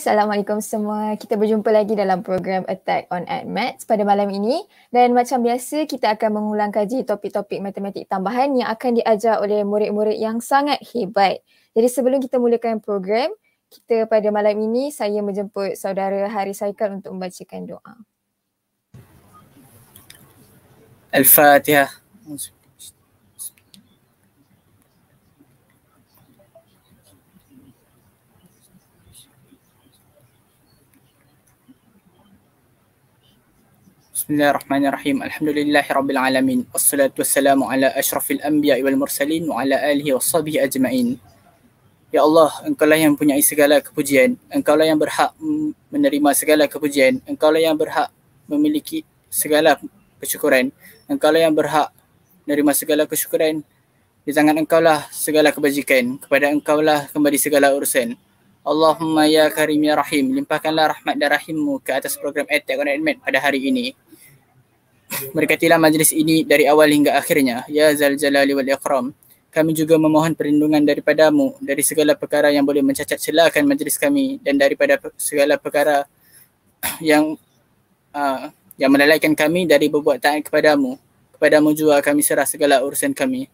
Assalamualaikum semua. Kita berjumpa lagi dalam program Attack on Maths pada malam ini. Dan macam biasa, kita akan mengulang kaji topik-topik matematik tambahan yang akan diajar oleh murid-murid yang sangat hebat. Jadi sebelum kita mulakan program, kita pada malam ini saya menjemput saudara Hari Saikal untuk membacakan doa. Al-Fatihah. Bismillahirrahmanirrahim. Alhamdulillahi rabbil alamin. Wassalatu wassalamu ala ashrafil anbiya wal mursalin wa ala alihi washabihi ajmain. Ya Allah, Engkau lah yang punya segala kepujian. Engkau lah yang berhak menerima segala kepujian. Engkau lah yang berhak memiliki segala kesyukuran. Engkau lah yang berhak menerima segala kesyukuran. Di tangan Engkau lah segala kebajikan. Kepada Engkau lah kembali segala urusan. Allahumma ya karim ya rahim limpahkanlah rahmat dan rahimmu ke atas program Attack on Admin pada hari ini Berkatilah majlis ini dari awal hingga akhirnya. Ya Zal Jalali wal Ikram. Kami juga memohon perlindungan daripadamu dari segala perkara yang boleh mencacat celakan majlis kami dan daripada segala perkara yang uh, yang melalaikan kami dari berbuat taat kepadamu. Kepadamu juga kami serah segala urusan kami.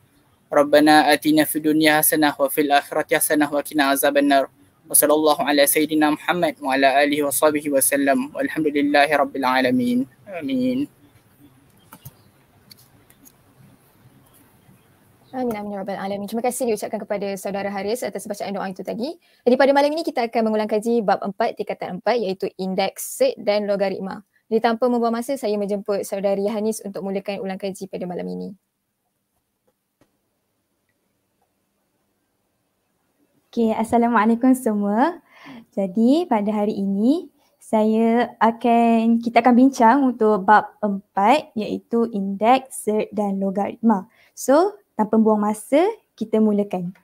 Rabbana atina fi dunya hasanah wa fil akhirat hasanah wa kina azab an-nar. Wa sallallahu ala sayyidina Muhammad wa ala alihi wa sahbihi wa sallam. Walhamdulillahi rabbil alamin. Amin. Amin amin ya rabbal alamin. Terima kasih diucapkan kepada saudara Haris atas bacaan doa itu tadi. Jadi pada malam ini kita akan mengulang kaji bab 4 tingkatan 4 iaitu indeks set dan logaritma. Jadi tanpa membuang masa saya menjemput saudari Hanis untuk mulakan ulang kaji pada malam ini. Okay, Assalamualaikum semua. Jadi pada hari ini saya akan kita akan bincang untuk bab empat iaitu indeks, set dan logaritma. So tanpa buang masa, kita mulakan.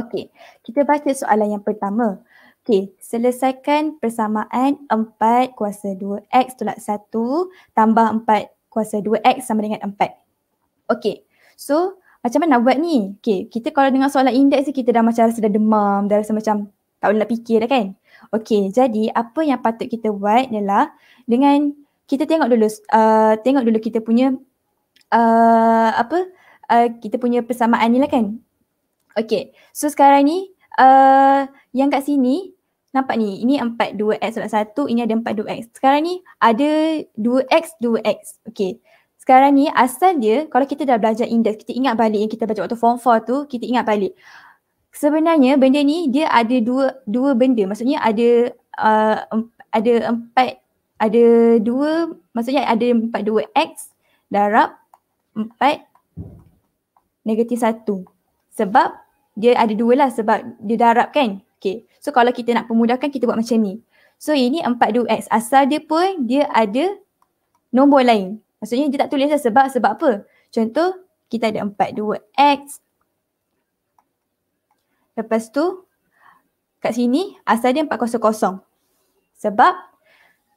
Okey, kita baca soalan yang pertama. Okey, selesaikan persamaan 4 kuasa 2x tolak 1 tambah 4 kuasa 2x sama dengan 4. Okey, so macam mana nak buat ni? Okey, kita kalau dengar soalan indeks ni kita dah macam rasa dah demam, dah rasa macam tak boleh nak fikir dah kan? Okey, jadi apa yang patut kita buat ialah dengan kita tengok dulu, uh, tengok dulu kita punya uh, apa, apa, uh, kita punya persamaan ni lah kan. Okay, so sekarang ni uh, yang kat sini nampak ni, ini 42x sebab satu, ini ada 42x. Sekarang ni ada 2x, 2x. Okay, sekarang ni asal dia kalau kita dah belajar indeks, kita ingat balik yang kita belajar waktu form 4 tu, kita ingat balik. Sebenarnya benda ni dia ada dua dua benda. Maksudnya ada uh, ada empat ada dua maksudnya ada empat dua x darab empat negatif satu. Sebab dia ada dua lah sebab dia darab kan. Okay. So kalau kita nak pemudahkan kita buat macam ni. So ini empat dua x asal dia pun dia ada nombor lain. Maksudnya dia tak tulis lah sebab sebab apa. Contoh kita ada empat dua x Lepas tu kat sini asal dia empat kosong kosong, Sebab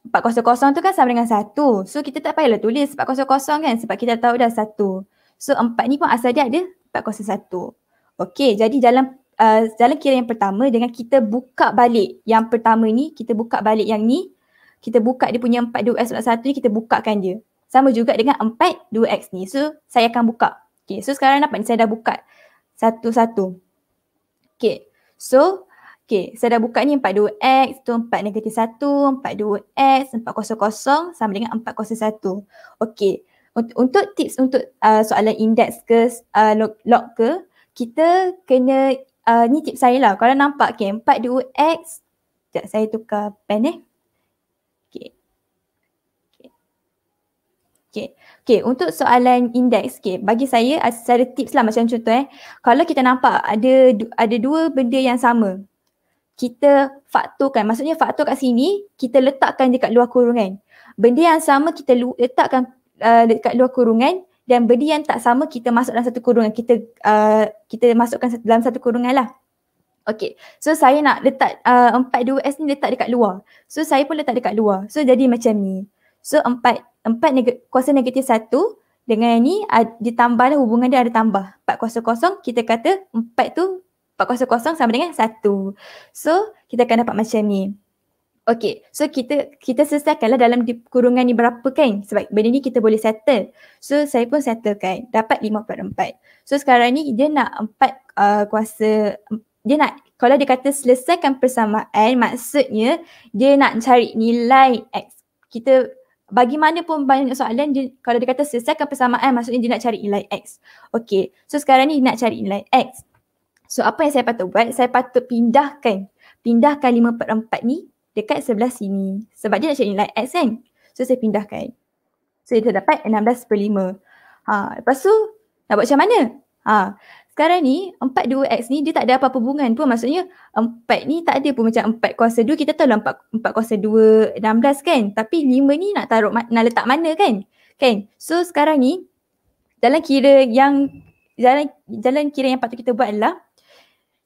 empat kosong kosong tu kan sama dengan satu. So kita tak payahlah tulis empat kosong kosong kan sebab kita tahu dah satu. So empat ni pun asal dia ada empat kosong satu. Okay jadi dalam uh, dalam kira yang pertama dengan kita buka balik yang pertama ni, kita buka balik yang ni, kita buka dia punya empat dua x nol satu ni kita bukakan dia. Sama juga dengan empat dua x ni. So saya akan buka. Okay so sekarang nampak ni saya dah buka satu satu. Okay so Okay, saya dah buka ni 42x tu 4 negatif 1, 42x, kosong sama dengan 401. Okay, untuk, untuk tips untuk uh, soalan indeks ke uh, log, log ke kita kena uh, ni tips saya lah kalau nampak okay, 4 x sekejap saya tukar pen eh okay. Okay. okay untuk soalan indeks okay. bagi saya secara tips lah macam contoh eh kalau kita nampak ada ada dua benda yang sama kita faktorkan maksudnya faktor kat sini kita letakkan dekat luar kurungan benda yang sama kita letakkan uh, dekat luar kurungan dan benda yang tak sama kita masuk dalam satu kurungan kita uh, kita masukkan dalam satu kurungan lah Okay, so saya nak letak uh, dua s ni letak dekat luar. So saya pun letak dekat luar. So jadi macam ni. So empat empat neg- kuasa negatif satu dengan yang ni uh, ditambah lah hubungan dia ada tambah. 4 kuasa kosong kita kata empat tu 4 kuasa kosong sama dengan satu. So kita akan dapat macam ni. Okay, so kita kita selesaikanlah dalam kurungan ni berapa kan sebab benda ni kita boleh settle. So saya pun settle settlekan dapat lima 5.4. So sekarang ni dia nak empat uh, kuasa dia nak kalau dia kata selesaikan persamaan maksudnya dia nak cari nilai X. Kita bagi mana pun banyak soalan dia, kalau dia kata selesaikan persamaan maksudnya dia nak cari nilai X. Okay, so sekarang ni nak cari nilai X. So apa yang saya patut buat? Saya patut pindahkan pindahkan lima 5.4 ni dekat sebelah sini. Sebab dia nak cari nilai X kan. So saya pindahkan. So saya terdapat 16 per 5. Ha, lepas tu nak buat macam mana? Ha, sekarang ni 42x ni dia tak ada apa-apa hubungan pun maksudnya 4 ni tak ada pun macam 4 kuasa 2 kita tahu lah 4, 4 kuasa 2 16 kan tapi 5 ni nak taruh nak letak mana kan kan so sekarang ni jalan kira yang jalan jalan kira yang patut kita buat adalah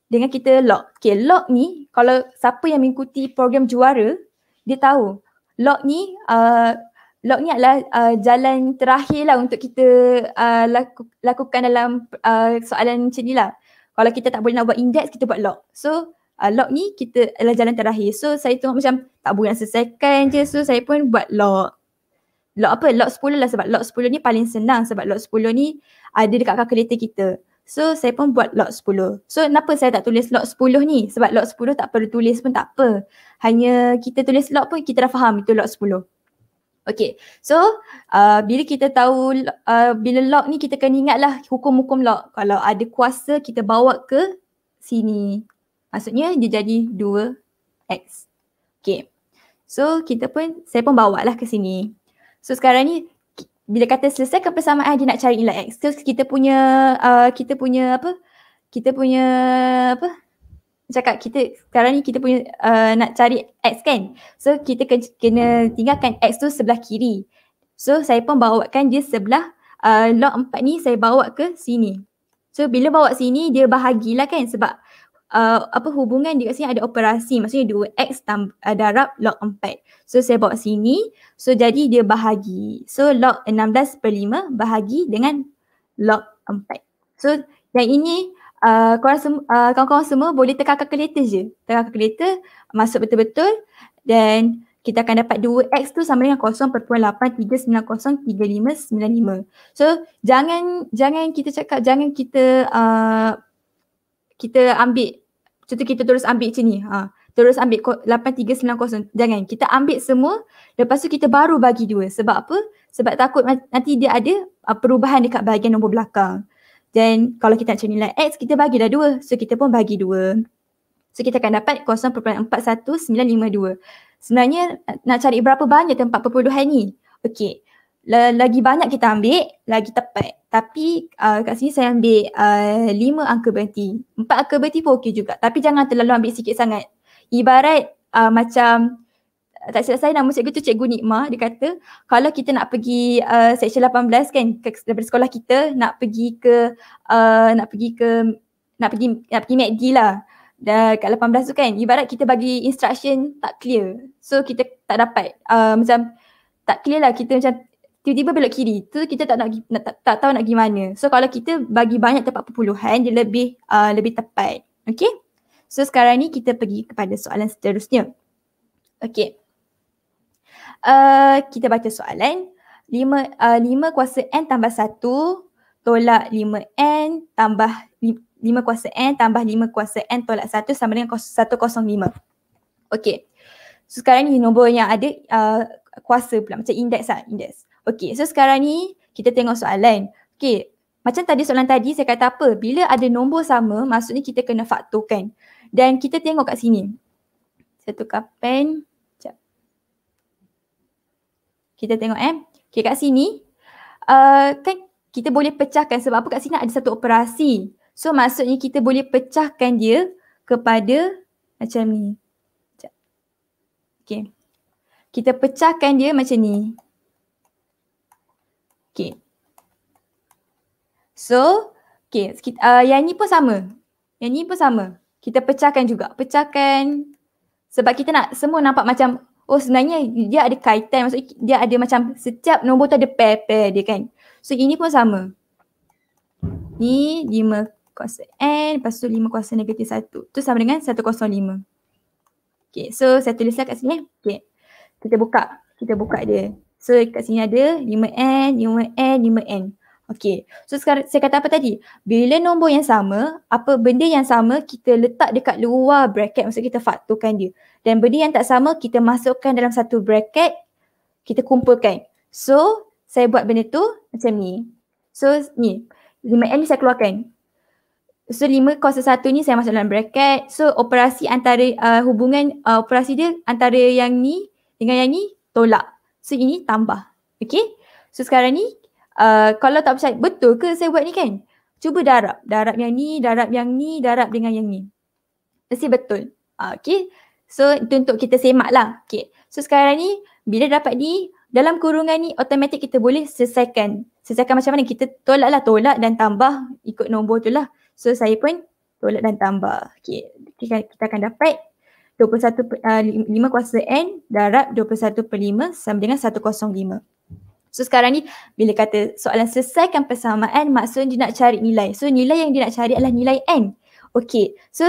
dengan kita log. Okay, log ni kalau siapa yang mengikuti program juara, dia tahu log ni uh, log ni adalah uh, jalan terakhir lah untuk kita uh, laku, lakukan dalam uh, soalan macam ni lah. Kalau kita tak boleh nak buat index, kita buat log. So uh, log ni kita adalah jalan terakhir. So saya tengok macam tak boleh nak selesaikan je. So saya pun buat log. Log apa? Log 10 lah sebab log 10 ni paling senang sebab log 10 ni ada dekat kalkulator kita. So saya pun buat log 10. So kenapa saya tak tulis log 10 ni? Sebab log 10 tak perlu tulis pun tak apa. Hanya kita tulis log pun kita dah faham itu log 10. Okay. So uh, bila kita tahu uh, bila log ni kita kena ingatlah hukum-hukum log. Kalau ada kuasa kita bawa ke sini. Maksudnya dia jadi 2x. Okay. So kita pun saya pun bawa lah ke sini. So sekarang ni bila kata selesaikan persamaan dia nak cari nilai X. So kita punya uh, kita punya apa? Kita punya apa? Cakap kita sekarang ni kita punya uh, nak cari X kan? So kita kena tinggalkan X tu sebelah kiri. So saya pun bawakan dia sebelah uh, log 4 ni saya bawa ke sini. So bila bawa sini dia bahagilah kan sebab uh, apa hubungan dia kat sini ada operasi maksudnya 2x tambah uh, darab log 4. So saya bawa sini. So jadi dia bahagi. So log 16 per 5 bahagi dengan log 4. So yang ini uh, korang sem- uh, kawan-kawan semua boleh tekan calculator je. Tekan calculator masuk betul-betul dan kita akan dapat 2x tu sama dengan 0.83903595 So jangan jangan kita cakap jangan kita uh, kita ambil contoh kita terus ambil macam ni ha terus ambil 8390 jangan kita ambil semua lepas tu kita baru bagi dua sebab apa sebab takut nanti dia ada ah, perubahan dekat bahagian nombor belakang dan kalau kita nak cari nilai X kita bagi dah dua so kita pun bagi dua so kita akan dapat 0.41952 sebenarnya nak cari berapa banyak tempat perpuluhan ni okey lagi banyak kita ambil, lagi tepat. Tapi uh, kat sini saya ambil uh, lima uh, angka berhenti. Empat angka berhenti pun okey juga. Tapi jangan terlalu ambil sikit sangat. Ibarat uh, macam uh, tak silap saya nama cikgu tu cikgu Nikmah dia kata kalau kita nak pergi uh, section 18 kan ke, daripada sekolah kita nak pergi ke uh, nak pergi ke nak pergi nak pergi MACD lah dah kat 18 tu kan ibarat kita bagi instruction tak clear so kita tak dapat uh, macam tak clear lah kita macam tiba-tiba belok kiri tu kita tak nak, nak tak, tak tahu nak pergi mana. So kalau kita bagi banyak tempat perpuluhan dia lebih uh, lebih tepat. okay. So sekarang ni kita pergi kepada soalan seterusnya. okay. Uh, kita baca soalan. 5 uh, kuasa n tambah 1 tolak 5n tambah 5 kuasa n tambah 5 kuasa n tolak 1 sama dengan 105. okay. So sekarang ni nombor yang ada uh, kuasa pula macam indeks lah, index. Okey, so sekarang ni kita tengok soalan. Okey, macam tadi soalan tadi saya kata apa? Bila ada nombor sama, maksudnya kita kena faktorkan. Dan kita tengok kat sini. Saya tukar pen. Sekejap. Kita tengok eh. Okey, kat sini. Uh, kan kita boleh pecahkan sebab apa kat sini ada satu operasi. So maksudnya kita boleh pecahkan dia kepada macam ni. Okey, Kita pecahkan dia macam ni. Okay. So, okay. Uh, yang ni pun sama. Yang ni pun sama. Kita pecahkan juga. Pecahkan sebab kita nak semua nampak macam oh sebenarnya dia ada kaitan. Maksudnya dia ada macam setiap nombor tu ada pair-pair dia kan. So, ini pun sama. Ni 5 kuasa N. Lepas tu 5 kuasa negatif satu, Tu sama dengan satu lima. Okay. So, saya tulislah kat sini. Eh. Okay. Kita buka. Kita buka dia. So kat sini ada 5N, 5N, 5N. Okay. So sekarang saya kata apa tadi? Bila nombor yang sama, apa benda yang sama kita letak dekat luar bracket maksud kita faktorkan dia. Dan benda yang tak sama kita masukkan dalam satu bracket, kita kumpulkan. So saya buat benda tu macam ni. So ni 5N ni saya keluarkan. So 5 kos 1 ni saya masuk dalam bracket. So operasi antara uh, hubungan uh, operasi dia antara yang ni dengan yang ni tolak. So ini tambah. Okay. So sekarang ni uh, kalau tak percaya betul ke saya buat ni kan? Cuba darab. Darab yang ni, darab yang ni, darab dengan yang ni. Mesti betul. Uh, okay. So itu untuk kita semak lah. Okay. So sekarang ni bila dapat ni dalam kurungan ni automatik kita boleh selesaikan. Selesaikan macam mana? Kita tolak lah tolak dan tambah ikut nombor tu lah. So saya pun tolak dan tambah. Okay. Kita akan dapat 21 per, uh, 5 kuasa N darab 21 per 5 sama dengan 105. So sekarang ni bila kata soalan selesaikan persamaan maksud dia nak cari nilai. So nilai yang dia nak cari adalah nilai N. Okay. So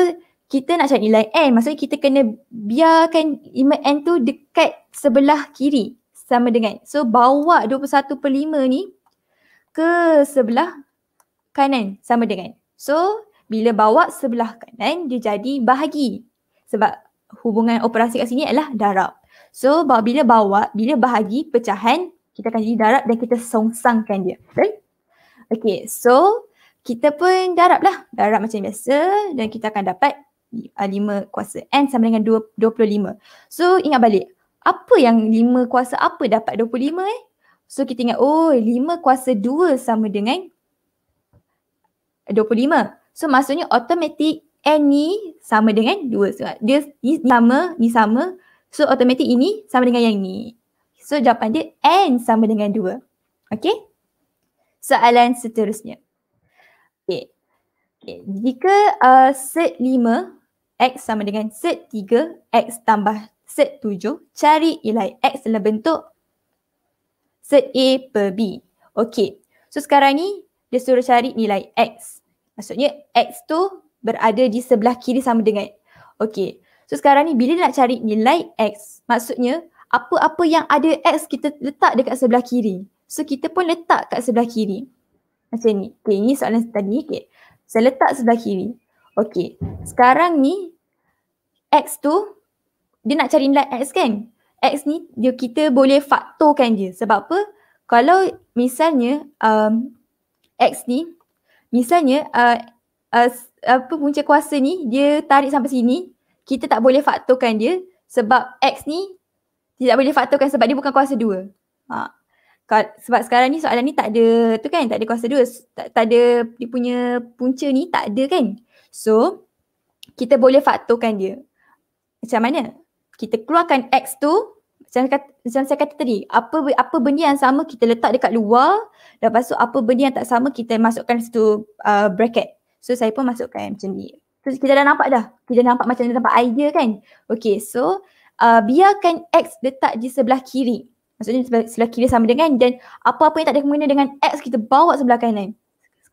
kita nak cari nilai N maksudnya kita kena biarkan lima N tu dekat sebelah kiri sama dengan. So bawa 21 per 5 ni ke sebelah kanan sama dengan. So bila bawa sebelah kanan dia jadi bahagi. Sebab hubungan operasi kat sini ialah darab. So bila bawa, bila bahagi pecahan, kita akan jadi darab dan kita songsangkan dia. Okay. Okay, so kita pun darab lah. Darab macam biasa dan kita akan dapat 5 ah, kuasa N sama dengan 25. So ingat balik, apa yang 5 kuasa apa dapat 25 eh? So kita ingat, oh 5 kuasa 2 sama dengan 25. So maksudnya automatic any sama dengan dua sebab dia ni sama ni sama so automatic ini sama dengan yang ni so jawapan dia n sama dengan dua okey soalan seterusnya Okay. okey jika uh, set lima x sama dengan set tiga x tambah set 7 cari nilai x dalam bentuk set a per b Okay. so sekarang ni dia suruh cari nilai x maksudnya x tu berada di sebelah kiri sama dengan okay. so sekarang ni bila nak cari nilai x maksudnya apa-apa yang ada x kita letak dekat sebelah kiri so kita pun letak kat sebelah kiri macam ni okey ni soalan tadi okey saya letak sebelah kiri okay. sekarang ni x tu dia nak cari nilai x kan x ni dia kita boleh faktorkan dia sebab apa kalau misalnya um, x ni misalnya uh, uh, apa punca kuasa ni dia tarik sampai sini kita tak boleh faktorkan dia sebab X ni tidak boleh faktorkan sebab dia bukan kuasa dua. Ha. Sebab sekarang ni soalan ni tak ada tu kan tak ada kuasa dua tak, tak ada dia punya punca ni tak ada kan. So kita boleh faktorkan dia. Macam mana? Kita keluarkan X tu macam, kata, macam saya kata tadi apa apa benda yang sama kita letak dekat luar lepas tu apa benda yang tak sama kita masukkan satu uh, bracket. So saya pun masukkan macam ni. So kita dah nampak dah. Kita dah nampak macam dah nampak idea kan. Okay so uh, biarkan X letak di sebelah kiri. Maksudnya sebelah, sebelah kiri sama dengan dan apa-apa yang tak ada kemungkinan dengan X kita bawa sebelah kanan.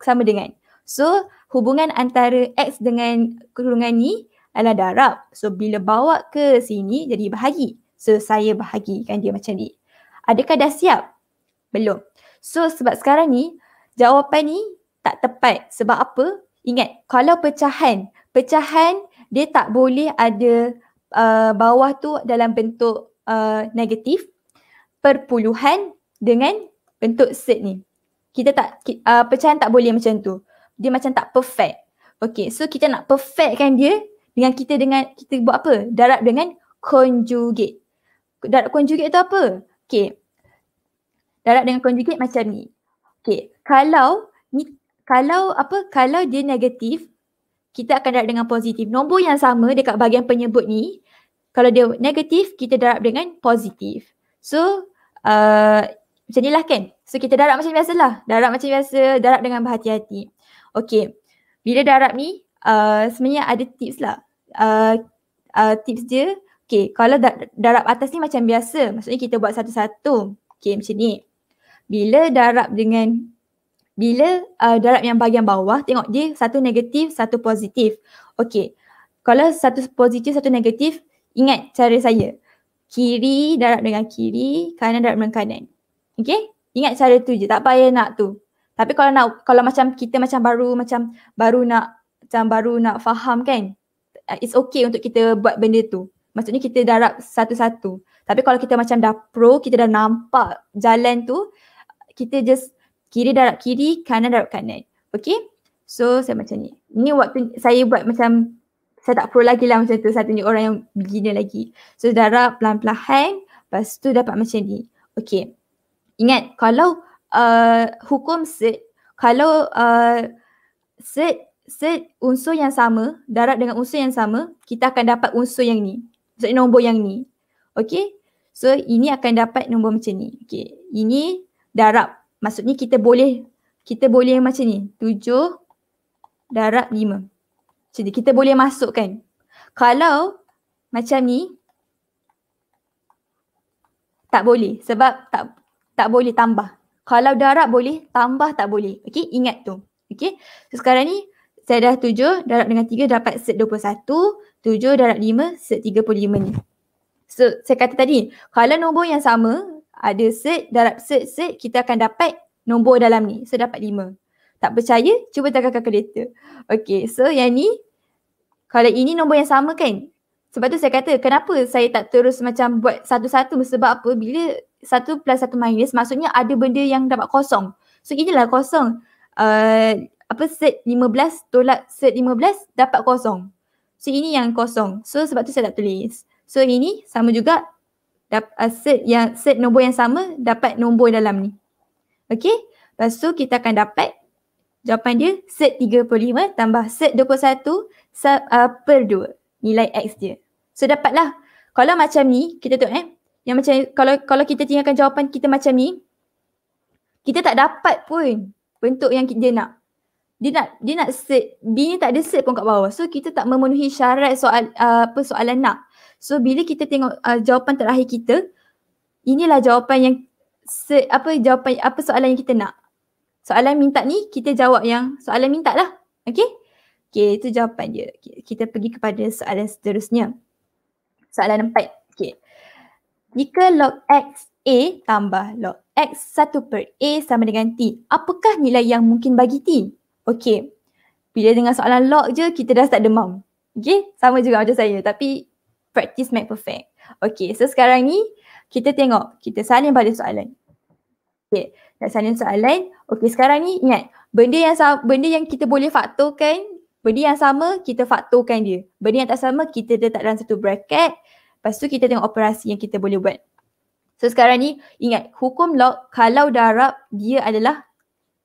Sama dengan. So hubungan antara X dengan kurungan ni adalah darab. So bila bawa ke sini jadi bahagi. So saya bahagikan dia macam ni. Adakah dah siap? Belum. So sebab sekarang ni jawapan ni tak tepat. Sebab apa? ingat kalau pecahan pecahan dia tak boleh ada uh, bawah tu dalam bentuk uh, negatif perpuluhan dengan bentuk set ni kita tak uh, pecahan tak boleh macam tu dia macam tak perfect Okay, so kita nak perfectkan dia dengan kita dengan kita buat apa darab dengan conjugate darab conjugate tu apa Okay, darab dengan conjugate macam ni Okay, kalau ni kalau apa kalau dia negatif kita akan darab dengan positif. Nombor yang sama dekat bahagian penyebut ni kalau dia negatif kita darab dengan positif. So uh, macam ni lah kan. So kita darab macam biasa lah. Darab macam biasa, darab dengan berhati-hati. Okay. Bila darab ni uh, sebenarnya ada tips lah. Uh, uh, tips dia Okay, kalau darab atas ni macam biasa, maksudnya kita buat satu-satu. Okay, macam ni. Bila darab dengan bila uh, darab yang bahagian bawah tengok dia satu negatif satu positif okey kalau satu positif satu negatif ingat cara saya kiri darab dengan kiri kanan darab dengan kanan okey ingat cara tu je tak payah nak tu tapi kalau nak kalau macam kita macam baru macam baru nak macam baru nak faham kan uh, it's okay untuk kita buat benda tu maksudnya kita darab satu-satu tapi kalau kita macam dah pro kita dah nampak jalan tu kita just kiri darab kiri, kanan darab kanan. Okay? So saya macam ni. Ni waktu saya buat macam saya tak pro lagi lah macam tu. Saya tunjuk orang yang begini lagi. So darab pelan-pelan. Lepas tu dapat macam ni. Okay. Ingat kalau uh, hukum set, kalau uh, set, set unsur yang sama, darab dengan unsur yang sama, kita akan dapat unsur yang ni. Maksudnya so, nombor yang ni. Okay. So ini akan dapat nombor macam ni. Okay. Ini darab maksudnya kita boleh kita boleh macam ni 7 darab 5 macam ni kita boleh masukkan kalau macam ni tak boleh sebab tak tak boleh tambah kalau darab boleh tambah tak boleh okey ingat tu okey so sekarang ni saya dah 7 darab dengan 3 dapat set 21 7 darab 5 set 35 ni So saya kata tadi kalau nombor yang sama ada set darab set set kita akan dapat nombor dalam ni. So dapat lima. Tak percaya? Cuba tekan kalkulator. Okay, so yang ni, kalau ini nombor yang sama kan? Sebab tu saya kata kenapa saya tak terus macam buat satu-satu sebab apa bila satu plus satu minus maksudnya ada benda yang dapat kosong. So inilah kosong. Uh, apa set 15 tolak set 15 dapat kosong. So ini yang kosong. So sebab tu saya tak tulis. So ini sama juga Uh, set yang set nombor yang sama dapat nombor dalam ni. Okey? Lepas tu kita akan dapat jawapan dia set 35 tambah set 21 sub, uh, per 2 nilai x dia. So dapatlah kalau macam ni kita tengok eh yang macam kalau kalau kita tinggalkan jawapan kita macam ni kita tak dapat pun bentuk yang dia nak dia nak dia nak set B ni tak ada set pun kat bawah. So kita tak memenuhi syarat soal uh, apa soalan nak. So bila kita tengok uh, jawapan terakhir kita inilah jawapan yang set, apa jawapan apa soalan yang kita nak. Soalan minta ni kita jawab yang soalan minta lah. Okay? Okay itu jawapan dia. Okay, kita pergi kepada soalan seterusnya. Soalan empat. Okay. Jika log X A tambah log X satu per A sama dengan T. Apakah nilai yang mungkin bagi T? Okay. Bila dengar soalan log je, kita dah start demam. Okay. Sama juga macam saya. Tapi practice make perfect. Okay. So sekarang ni kita tengok. Kita saling balik soalan. Okay. Nak saling soalan. Okay. Sekarang ni ingat. Benda yang sama, benda yang kita boleh faktorkan, benda yang sama kita faktorkan dia. Benda yang tak sama kita letak dalam satu bracket. Lepas tu kita tengok operasi yang kita boleh buat. So sekarang ni ingat hukum log kalau darab dia adalah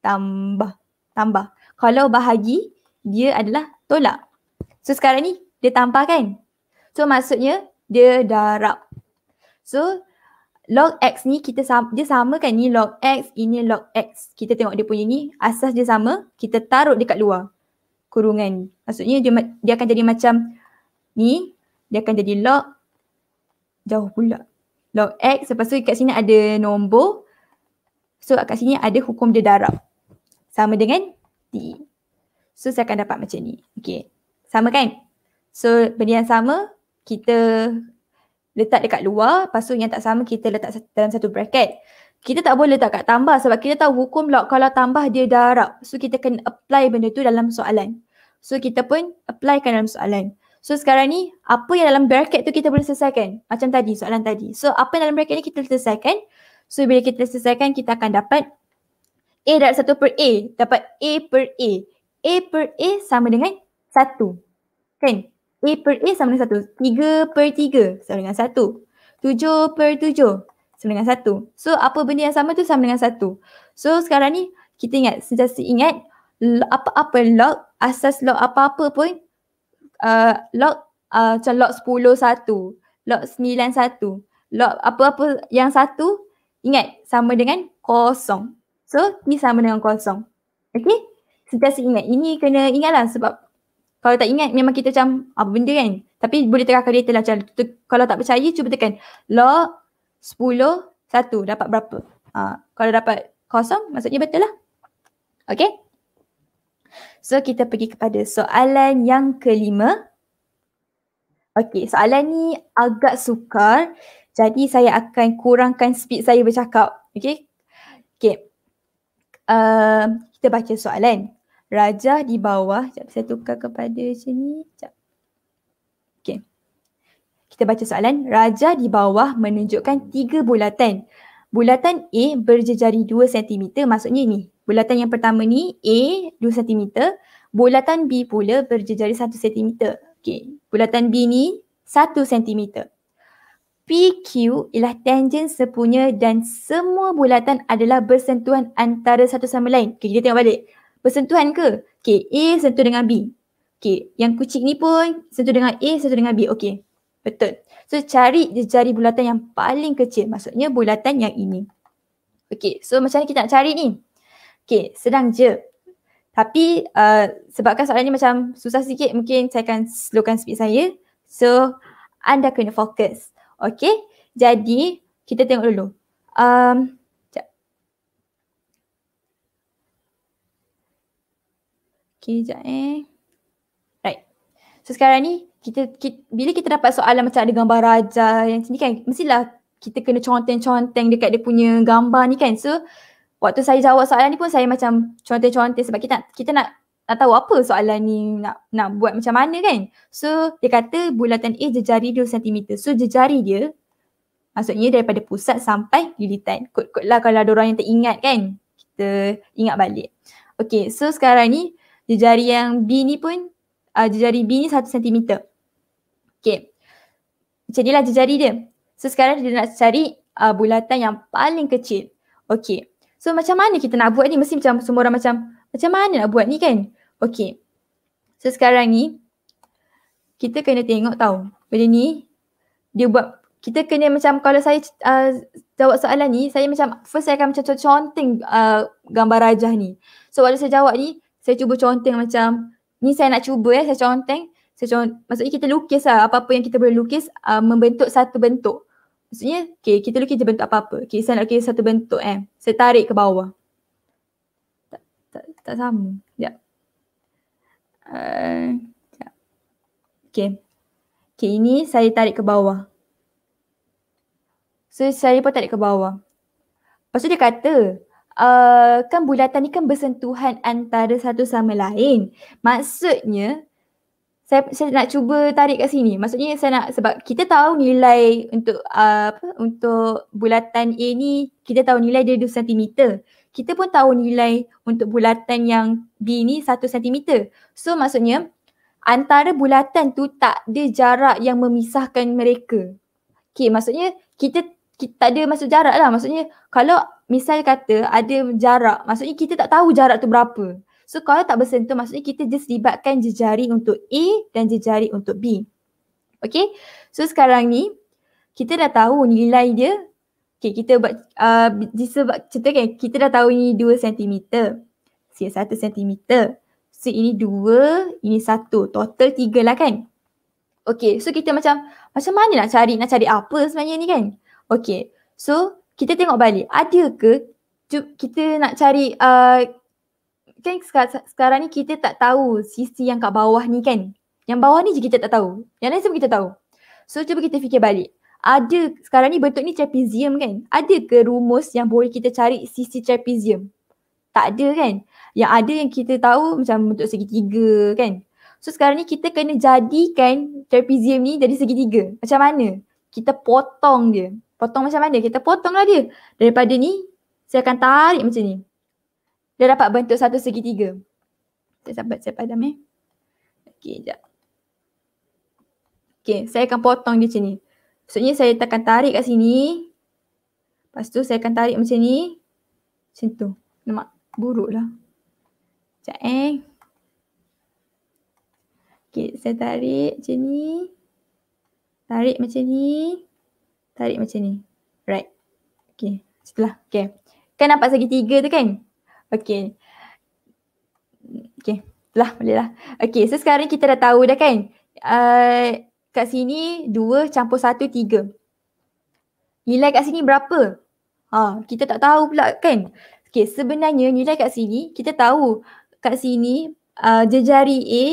tambah. Tambah. Kalau bahagi, dia adalah tolak. So sekarang ni dia tampak kan? So maksudnya dia darab. So log x ni kita sama, dia sama kan ni log x, ini log x. Kita tengok dia punya ni, asas dia sama, kita taruh dekat luar kurungan. Maksudnya dia, dia akan jadi macam ni, dia akan jadi log jauh pula. Log x, lepas tu kat sini ada nombor. So kat sini ada hukum dia darab. Sama dengan T. So saya akan dapat macam ni. Okay. Sama kan? So benda yang sama kita letak dekat luar lepas tu yang tak sama kita letak dalam satu bracket. Kita tak boleh letak kat tambah sebab kita tahu hukum lah kalau tambah dia darab. So kita kena apply benda tu dalam soalan. So kita pun applykan dalam soalan. So sekarang ni apa yang dalam bracket tu kita boleh selesaikan. Macam tadi soalan tadi. So apa yang dalam bracket ni kita selesaikan. So bila kita selesaikan kita akan dapat A darab satu per A dapat A per A. A per A sama dengan satu, Kan? A per A sama dengan satu. Tiga per tiga sama dengan satu. Tujuh per tujuh sama dengan satu. So apa benda yang sama tu sama dengan satu? So sekarang ni kita ingat, sentiasa ingat apa-apa log, asas log apa-apa pun uh, log uh, log sepuluh satu, log sembilan satu, log apa-apa yang satu ingat sama dengan kosong. So T sama dengan kosong. Okay? Sentiasa ingat. Ini kena ingatlah sebab kalau tak ingat memang kita macam apa benda kan. Tapi boleh terangkan dia telah macam tu, kalau tak percaya cuba tekan log 10 1 dapat berapa. Uh, kalau dapat kosong maksudnya betul lah. Okay? So kita pergi kepada soalan yang kelima. Okay soalan ni agak sukar. Jadi saya akan kurangkan speed saya bercakap. Okay? Okay. Ehm, kita baca soalan. Rajah di bawah. Sekejap saya tukar kepada macam ni. Sekejap. Okay. Kita baca soalan. Rajah di bawah menunjukkan tiga bulatan. Bulatan A berjejari 2 cm maksudnya ni. Bulatan yang pertama ni A 2 cm. Bulatan B pula berjejari 1 cm. Okay. Bulatan B ni 1 cm. PQ ialah tangent sepunya dan semua bulatan adalah bersentuhan antara satu sama lain. Okay, kita tengok balik. Bersentuhan ke? Okay, A sentuh dengan B. Okay, yang kucing ni pun sentuh dengan A, sentuh dengan B. Okay, betul. So, cari jari bulatan yang paling kecil. Maksudnya bulatan yang ini. Okay, so macam mana kita nak cari ni? Okay, sedang je. Tapi uh, sebabkan soalan ni macam susah sikit, mungkin saya akan slowkan speed saya. So, anda kena fokus. Okay. Jadi kita tengok dulu. Um, sekejap. Okay, sekejap eh. Right. So sekarang ni kita, kita bila kita dapat soalan macam ada gambar raja yang sini kan mestilah kita kena conteng-conteng dekat dia punya gambar ni kan. So waktu saya jawab soalan ni pun saya macam conteng-conteng sebab kita kita nak tak tahu apa soalan ni nak nak buat macam mana kan. So dia kata bulatan A jejari 2 cm. So jejari dia maksudnya daripada pusat sampai lilitan. Kot-kot lah kalau ada orang yang tak ingat kan. Kita ingat balik. Okay so sekarang ni jejari yang B ni pun uh, jejari B ni 1 cm. Okay. Macam ni lah jejari dia. So sekarang dia nak cari uh, bulatan yang paling kecil. Okay. So macam mana kita nak buat ni? Mesti macam semua orang macam macam mana nak buat ni kan? Okay. So sekarang ni, kita kena tengok tau. Benda ni, dia buat, kita kena macam kalau saya uh, jawab soalan ni, saya macam, first saya akan macam conteng uh, ah, gambar rajah ni. So waktu saya jawab ni, saya cuba conteng macam, ni saya nak cuba ya, saya conteng. Saya conteng, maksudnya kita lukis lah apa-apa yang kita boleh lukis, uh, membentuk satu bentuk. Maksudnya, okay, kita lukis je bentuk apa-apa. Okay, saya nak lukis satu bentuk eh. Saya tarik ke bawah. Tak, tak, tak sama. Sekejap sekejap. Eh, okay. Okay, ini saya tarik ke bawah. So, saya pun tarik ke bawah. Lepas tu dia kata, uh, kan bulatan ni kan bersentuhan antara satu sama lain. Maksudnya, saya, saya nak cuba tarik kat sini. Maksudnya saya nak sebab kita tahu nilai untuk uh, apa untuk bulatan A ni kita tahu nilai dia 2 cm kita pun tahu nilai untuk bulatan yang B ni 1 cm. So maksudnya antara bulatan tu tak ada jarak yang memisahkan mereka. Okay maksudnya kita, kita tak ada masuk jarak lah. Maksudnya kalau misal kata ada jarak maksudnya kita tak tahu jarak tu berapa. So kalau tak bersentuh maksudnya kita just libatkan jejari untuk A dan jejari untuk B. Okay so sekarang ni kita dah tahu nilai dia Okay, kita buat uh, disebab kan kita dah tahu ini 2 cm. Sia 1 cm. So ini 2, ini 1. Total 3 lah kan? Okay, so kita macam macam mana nak cari? Nak cari apa sebenarnya ni kan? Okay, so kita tengok balik. Adakah jom, kita nak cari uh, kan sekarang ni kita tak tahu sisi yang kat bawah ni kan. Yang bawah ni je kita tak tahu. Yang lain semua kita tahu. So cuba kita fikir balik ada sekarang ni bentuk ni trapezium kan ada ke rumus yang boleh kita cari sisi trapezium tak ada kan yang ada yang kita tahu macam bentuk segitiga kan so sekarang ni kita kena jadikan trapezium ni jadi segitiga macam mana kita potong dia potong macam mana kita potonglah dia daripada ni saya akan tarik macam ni dia dapat bentuk satu segitiga saya sabar saya padam eh okey jap okey saya akan potong dia macam ni Maksudnya saya akan tarik kat sini. Lepas tu saya akan tarik macam ni. Macam tu. Nampak buruk lah. Sekejap eh. Okay, saya tarik macam ni. Tarik macam ni. Tarik macam ni. Right. Okay, macam tu lah. Okay. Kan nampak segi tiga tu kan? Okay. Okay, lah bolehlah. Okay, so sekarang kita dah tahu dah kan? Uh, kat sini dua campur satu tiga Nilai kat sini berapa? Ha, kita tak tahu pula kan? okay sebenarnya nilai kat sini kita tahu kat sini uh, jejari A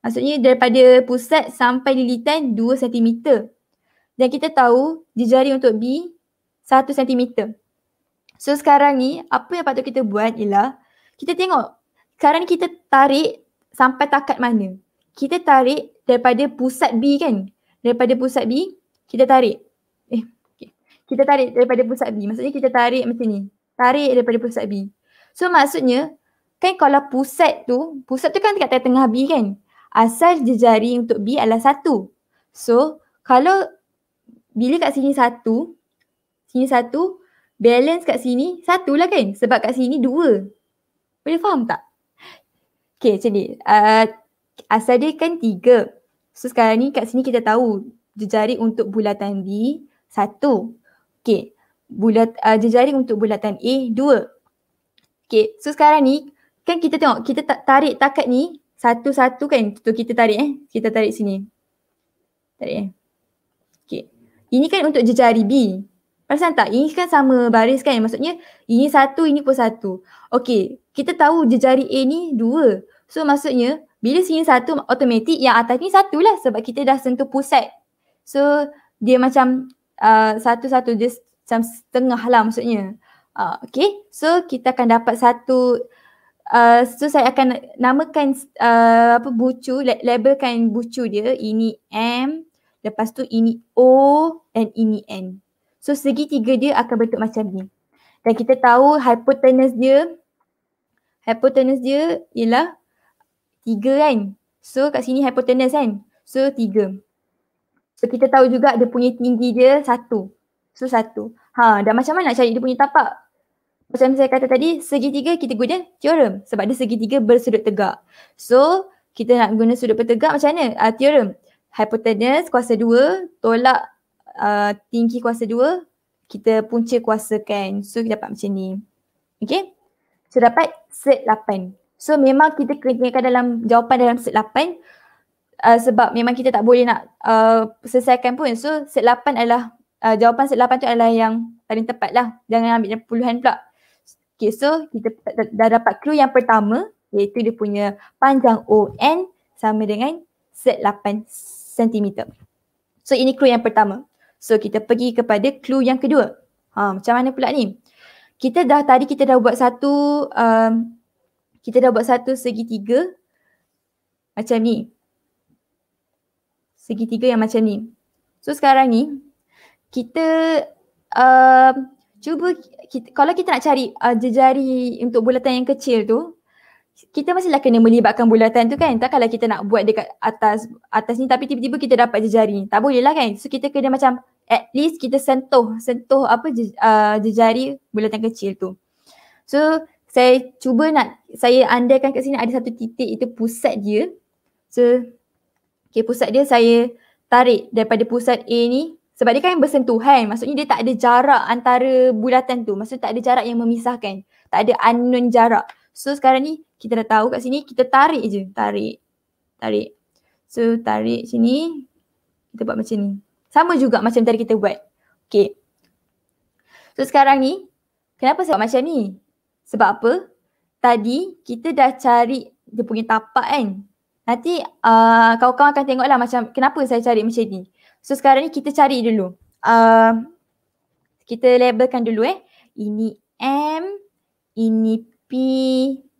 maksudnya daripada pusat sampai lilitan dua sentimeter Dan kita tahu jejari untuk B satu sentimeter. So sekarang ni apa yang patut kita buat ialah kita tengok sekarang kita tarik sampai takat mana. Kita tarik daripada pusat B kan daripada pusat B kita tarik eh okay. kita tarik daripada pusat B maksudnya kita tarik macam ni tarik daripada pusat B so maksudnya kan kalau pusat tu pusat tu kan dekat tengah-tengah B kan asal jejari untuk B adalah satu so kalau bila kat sini satu sini satu balance kat sini satu lah kan sebab kat sini dua boleh faham tak? Okay macam ni uh, asal dia kan tiga. So sekarang ni kat sini kita tahu jejaring untuk bulatan D satu. Okay. Bulat, uh, ah, jejaring untuk bulatan A dua. Okay. So sekarang ni kan kita tengok kita tarik takat ni satu-satu kan. Tu kita tarik eh. Kita tarik sini. Tarik eh. Okay. Ini kan untuk jejari B. Perasan tak? Ini kan sama baris kan? Maksudnya ini satu, ini pun satu. Okay. Kita tahu jejari A ni dua. So maksudnya bila sini satu, automatik yang atas ni satu lah sebab kita dah sentuh pusat. So dia macam uh, satu-satu uh, dia macam setengah lah maksudnya. Uh, okay, so kita akan dapat satu uh, so saya akan namakan uh, apa bucu, labelkan bucu dia. Ini M, lepas tu ini O dan ini N. So segitiga dia akan bentuk macam ni. Dan kita tahu hypotenuse dia hypotenuse dia ialah tiga kan. So kat sini hypotenuse kan. So tiga. So kita tahu juga dia punya tinggi dia satu. So satu. Ha dan macam mana nak cari dia punya tapak? Macam saya kata tadi segitiga kita guna teorem sebab dia segitiga bersudut tegak. So kita nak guna sudut bertegak macam mana? Uh, teorem. Hypotenuse kuasa dua tolak uh, tinggi kuasa dua kita punca kuasakan. So kita dapat macam ni. Okay. So dapat set lapan. So memang kita kena dalam jawapan dalam set 8 uh, sebab memang kita tak boleh nak uh, selesaikan pun. So set 8 adalah uh, jawapan set 8 tu adalah yang paling tepat lah. Jangan ambil puluhan pula. Okay so kita dah dapat clue yang pertama iaitu dia punya panjang ON sama dengan set 8 cm. So ini clue yang pertama. So kita pergi kepada clue yang kedua. Ha, macam mana pula ni? Kita dah tadi kita dah buat satu um, kita dah buat satu segitiga macam ni. Segitiga yang macam ni. So sekarang ni kita uh, cuba kita, kalau kita nak cari uh, jejari untuk bulatan yang kecil tu kita mestilah kena melibatkan bulatan tu kan. Tak kalau kita nak buat dekat atas atas ni tapi tiba-tiba kita dapat jejari ni. Tak boleh lah kan. So kita kena macam at least kita sentuh sentuh apa je, uh, jejari bulatan kecil tu. So saya cuba nak saya andaikan kat sini ada satu titik itu pusat dia. So okay, pusat dia saya tarik daripada pusat A ni sebab dia kan yang bersentuhan maksudnya dia tak ada jarak antara bulatan tu maksudnya tak ada jarak yang memisahkan tak ada unknown jarak so sekarang ni kita dah tahu kat sini kita tarik je tarik tarik so tarik sini kita buat macam ni sama juga macam tadi kita buat okay so sekarang ni kenapa saya buat macam ni sebab apa? Tadi kita dah cari dia punya tapak kan. Nanti uh, kawan-kawan akan tengoklah macam kenapa saya cari macam ni. So sekarang ni kita cari dulu. Uh, kita labelkan dulu eh. Ini M, ini P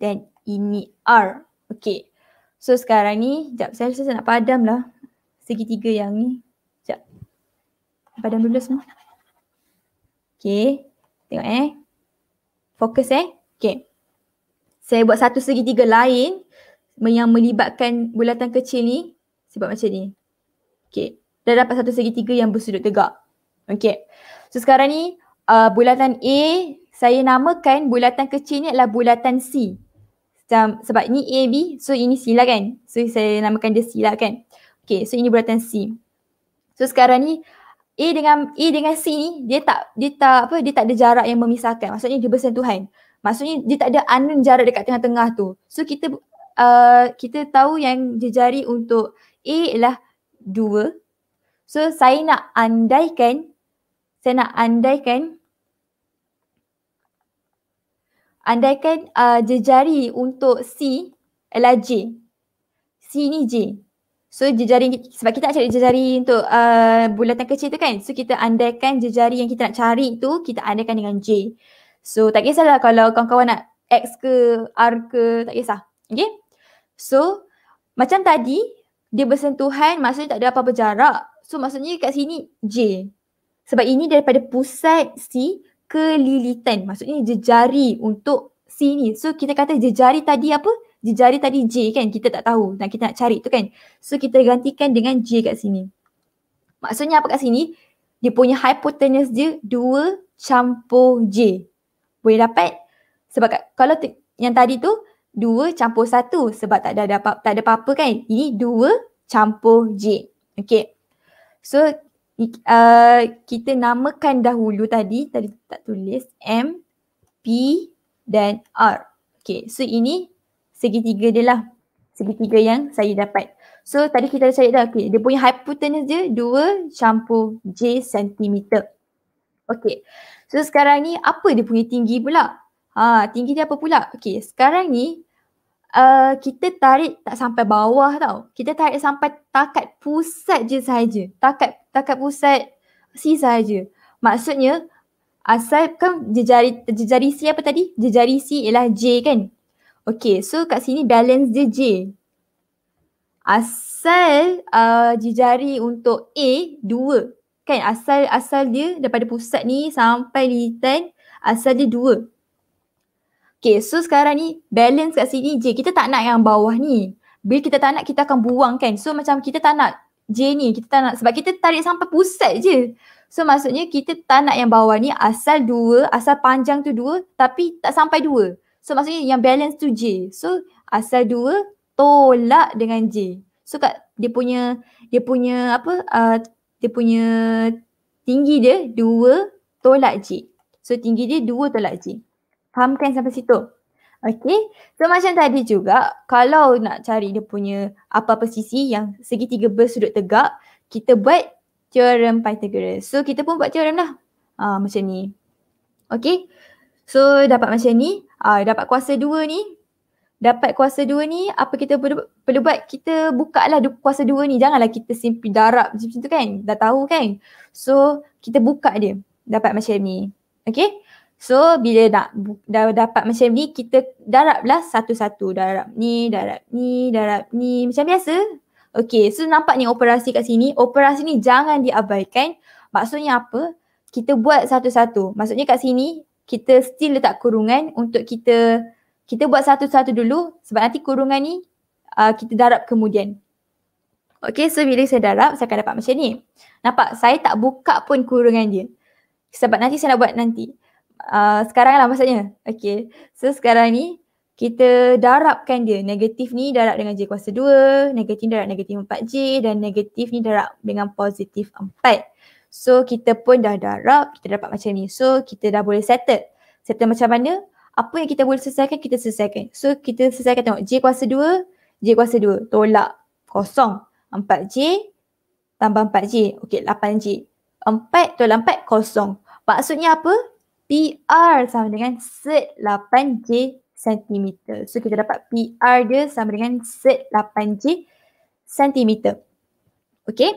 dan ini R. Okay. So sekarang ni, sekejap saya rasa saya nak padam lah. Segitiga yang ni. Sekejap. Padam dulu semua. Okay. Tengok eh. Fokus eh. Okay. Saya buat satu segitiga lain yang melibatkan bulatan kecil ni sebab macam ni. Okay. Dah dapat satu segitiga yang bersudut tegak. Okay. So sekarang ni uh, bulatan A saya namakan bulatan kecil ni adalah bulatan C. Macam, sebab ni A, B. So ini C lah kan. So saya namakan dia C lah kan. Okay. So ini bulatan C. So sekarang ni A dengan A dengan C ni dia tak dia tak apa dia tak ada jarak yang memisahkan. Maksudnya dia bersentuhan. Maksudnya dia tak ada anun jarak dekat tengah-tengah tu. So kita uh, kita tahu yang jari untuk A ialah dua, So saya nak andaikan saya nak andaikan andaikan uh, jejari untuk C ialah J. C ni J. So jejari sebab kita nak cari jejari untuk uh, bulatan kecil tu kan. So kita andaikan jejari yang kita nak cari tu kita andaikan dengan J. So tak kisahlah kalau kawan-kawan nak X ke R ke tak kisah. Okay. So macam tadi dia bersentuhan maksudnya tak ada apa-apa jarak. So maksudnya kat sini J. Sebab ini daripada pusat C ke lilitan. Maksudnya jejari untuk C ni. So kita kata jejari tadi apa? Jejari tadi J kan kita tak tahu dan kita nak cari tu kan. So kita gantikan dengan J kat sini. Maksudnya apa kat sini? Dia punya hypotenuse dia dua campur J boleh dapat sebab kalau yang tadi tu dua campur satu sebab tak ada dapat tak ada apa-apa kan. Ini dua campur J. okey So uh, kita namakan dahulu tadi, tadi tak tulis M, P dan R. okey So ini segitiga dia lah. Segitiga yang saya dapat. So tadi kita dah cari dah. Okay. Dia punya hypotenuse dia 2 campur J sentimeter okey So sekarang ni apa dia punya tinggi pula? Ha, tinggi dia apa pula? Okey, sekarang ni uh, kita tarik tak sampai bawah tau. Kita tarik sampai takat pusat je saja. Takat takat pusat C saja. Maksudnya asal kan jejari jejari C apa tadi? Jejari C ialah J kan? Okey, so kat sini balance dia J. Asal uh, jejari untuk A dua kan asal asal dia daripada pusat ni sampai litan asal dia dua. Okay so sekarang ni balance kat sini J kita tak nak yang bawah ni. Bila kita tak nak kita akan buang kan. So macam kita tak nak J ni kita tak nak sebab kita tarik sampai pusat je. So maksudnya kita tak nak yang bawah ni asal dua, asal panjang tu dua tapi tak sampai dua. So maksudnya yang balance tu J. So asal dua tolak dengan J. So kat dia punya dia punya apa uh, dia punya tinggi dia dua tolak J. So tinggi dia dua tolak J. Fahamkan sampai situ? Okay. So macam tadi juga kalau nak cari dia punya apa-apa sisi yang segitiga bersudut tegak kita buat teorem Pythagoras. So kita pun buat teorem lah. Ha, macam ni. Okay. So dapat macam ni. Ha, dapat kuasa dua ni dapat kuasa dua ni apa kita perlu, perlu buat kita buka lah kuasa dua ni janganlah kita simpi darab macam tu kan dah tahu kan so kita buka dia dapat macam ni okay so bila nak bu- dah dapat macam ni kita darab lah satu-satu darab ni darab ni darab ni macam biasa okay so nampak ni operasi kat sini operasi ni jangan diabaikan maksudnya apa kita buat satu-satu maksudnya kat sini kita still letak kurungan untuk kita kita buat satu-satu dulu sebab nanti kurungan ni uh, kita darab kemudian. Okay so bila saya darab saya akan dapat macam ni. Nampak saya tak buka pun kurungan dia. Sebab nanti saya nak buat nanti. Uh, sekarang lah maksudnya. Okay so sekarang ni kita darabkan dia. Negatif ni darab dengan J kuasa 2, negatif ni darab negatif 4J dan negatif ni darab dengan positif 4. So kita pun dah darab, kita dapat macam ni. So kita dah boleh settle. Settle macam mana? apa yang kita boleh selesaikan, kita selesaikan. So kita selesaikan tengok J kuasa 2, J kuasa 2, tolak, kosong. 4J tambah 4J, okey 8J. 4 tolak 4, kosong. Maksudnya apa? PR sama dengan set 8J cm. So kita dapat PR dia sama dengan set 8J cm. Okey.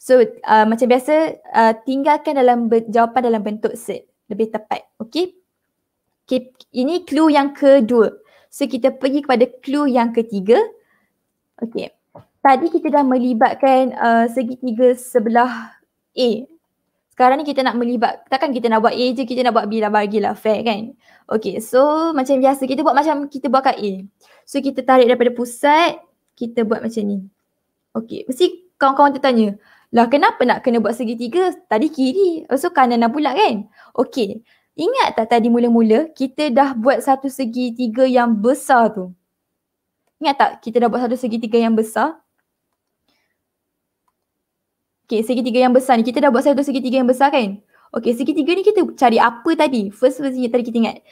So uh, macam biasa uh, tinggalkan dalam jawapan dalam bentuk set. Lebih tepat. Okey ini clue yang kedua. So kita pergi kepada clue yang ketiga. Okay. Tadi kita dah melibatkan uh, segitiga sebelah A. Sekarang ni kita nak melibat, takkan kita nak buat A je, kita nak buat B lah, bagilah fair kan. Okay, so macam biasa kita buat macam kita buat kat A. So kita tarik daripada pusat, kita buat macam ni. Okay, mesti kawan-kawan tanya. lah kenapa nak kena buat segitiga? Tadi kiri, so kanan dan pula kan? Okay, Ingat tak tadi mula-mula kita dah buat satu segi tiga yang besar tu? Ingat tak kita dah buat satu segi tiga yang besar? Okay, segi tiga yang besar ni. Kita dah buat satu segi tiga yang besar kan? Okay, segi tiga ni kita cari apa tadi? First first tadi kita ingat.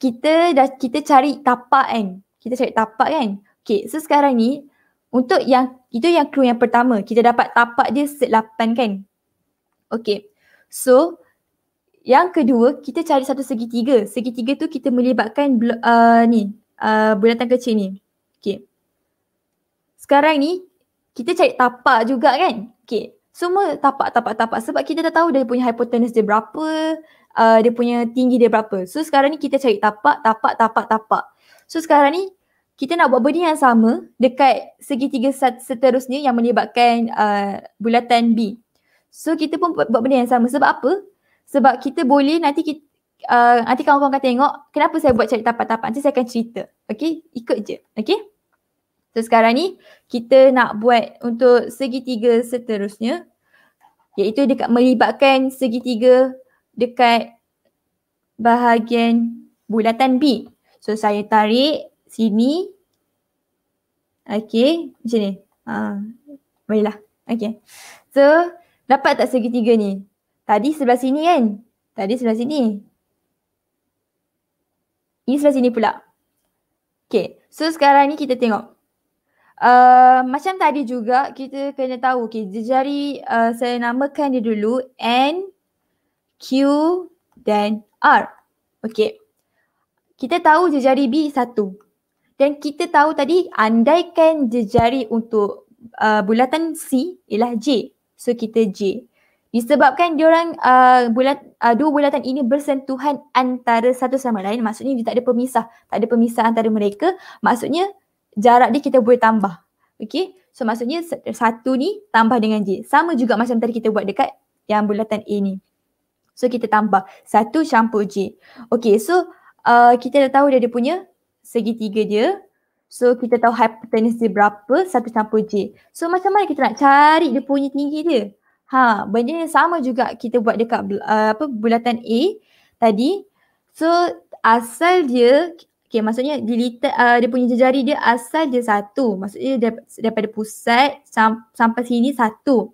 Kita dah kita cari tapak kan? Kita cari tapak kan? Okay, so sekarang ni untuk yang itu yang clue yang pertama. Kita dapat tapak dia set 8 kan? Okay. So, yang kedua, kita cari satu segitiga. Segitiga tu kita melibatkan uh, ni, uh, bulatan kecil ni. Okay. Sekarang ni, kita cari tapak juga kan? Okay. Semua tapak, tapak, tapak. Sebab kita dah tahu dia punya hypotenuse dia berapa, uh, dia punya tinggi dia berapa. So sekarang ni kita cari tapak, tapak, tapak, tapak. So sekarang ni, kita nak buat benda yang sama dekat segitiga seterusnya yang melibatkan uh, bulatan B. So kita pun buat benda yang sama. Sebab apa? sebab kita boleh nanti kita Uh, nanti kawan-kawan akan tengok kenapa saya buat cari tapak-tapak. Nanti saya akan cerita. Okay? Ikut je. Okay? So sekarang ni kita nak buat untuk segitiga seterusnya iaitu dekat melibatkan segitiga dekat bahagian bulatan B. So saya tarik sini. Okay? Macam ni. Uh, bolehlah. Okay. So dapat tak segitiga ni? Tadi sebelah sini kan? Tadi sebelah sini. Ini sebelah sini pula. Okay. So sekarang ni kita tengok. Uh, macam tadi juga kita kena tahu. Okay. Jejari uh, saya namakan dia dulu. N, Q dan R. Okay. Kita tahu jari B satu. Dan kita tahu tadi andaikan jari untuk uh, bulatan C ialah J. So kita J. Disebabkan orang uh, bulat, uh, dua bulatan ini bersentuhan antara satu sama lain maksudnya dia tak ada pemisah. Tak ada pemisah antara mereka. Maksudnya jarak dia kita boleh tambah. Okay. So maksudnya satu ni tambah dengan J. Sama juga macam tadi kita buat dekat yang bulatan A ni. So kita tambah satu campur J. Okay so uh, kita dah tahu dia ada punya segitiga dia. So kita tahu hypotenuse dia berapa satu campur J. So macam mana kita nak cari dia punya tinggi dia? Ha, benda yang sama juga kita buat dekat uh, apa bulatan A tadi. So asal dia okay maksudnya dilita, uh, dia punya jejari dia asal dia satu. Maksudnya daripada pusat sam- sampai sini satu.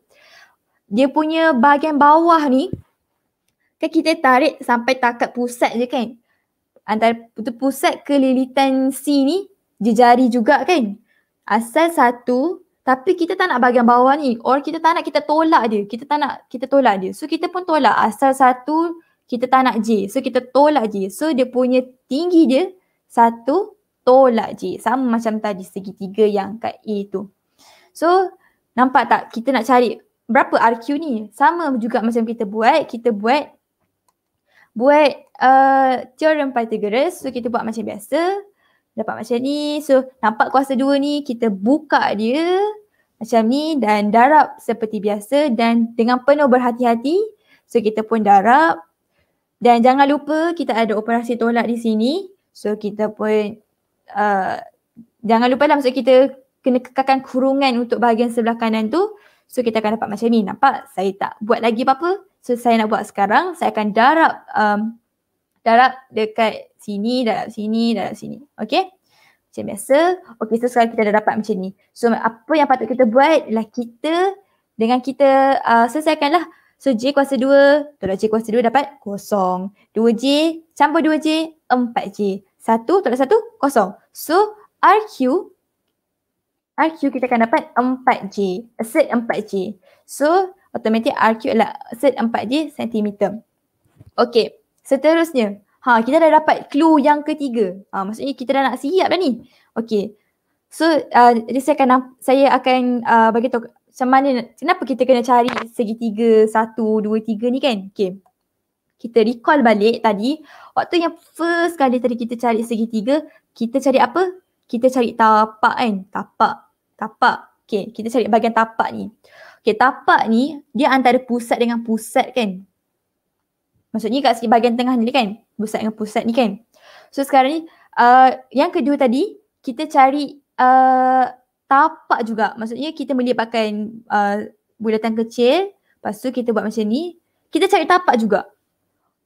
Dia punya bahagian bawah ni kan kita tarik sampai takat pusat je kan. Antara pusat ke lilitan C ni jejari juga kan. Asal satu tapi kita tak nak bagian bawah ni or kita tak nak kita tolak dia kita tak nak kita tolak dia so kita pun tolak asal satu kita tak nak J so kita tolak J so dia punya tinggi dia satu tolak J sama macam tadi segitiga yang kat A tu so nampak tak kita nak cari berapa RQ ni sama juga macam kita buat kita buat buat uh, teorem Pythagoras so kita buat macam biasa dapat macam ni. So nampak kuasa dua ni kita buka dia macam ni dan darab seperti biasa dan dengan penuh berhati-hati. So kita pun darab dan jangan lupa kita ada operasi tolak di sini. So kita pun uh, jangan lupa lah maksud kita kena kekalkan kurungan untuk bahagian sebelah kanan tu. So kita akan dapat macam ni. Nampak saya tak buat lagi apa-apa. So saya nak buat sekarang. Saya akan darab um, darab dekat sini, darab sini, darab sini. Okay? Macam biasa. Okay, so sekarang kita dah dapat macam ni. So apa yang patut kita buat ialah kita dengan kita uh, selesaikanlah. So J kuasa 2, tolak J kuasa 2 dapat kosong. 2J, campur 2J, 4J. 1, tolak 1, kosong. So RQ, RQ kita akan dapat 4J. set 4J. So automatic RQ adalah set 4J sentimeter. Okay. Seterusnya, ha kita dah dapat clue yang ketiga. Ha maksudnya kita dah nak siap dah ni. okay. So uh, jadi saya akan saya akan uh, bagi tahu macam mana kenapa kita kena cari segitiga satu, dua, tiga ni kan? Okay, Kita recall balik tadi waktu yang first kali tadi kita cari segitiga, kita cari apa? Kita cari tapak kan? Tapak. Tapak. Okay, kita cari bahagian tapak ni. Okay, tapak ni dia antara pusat dengan pusat kan? Maksudnya kat bahagian tengah ni kan, pusat dengan pusat ni kan. So sekarang ni, uh, yang kedua tadi, kita cari uh, tapak juga. Maksudnya kita melibatkan uh, bulatan kecil, lepas tu kita buat macam ni. Kita cari tapak juga.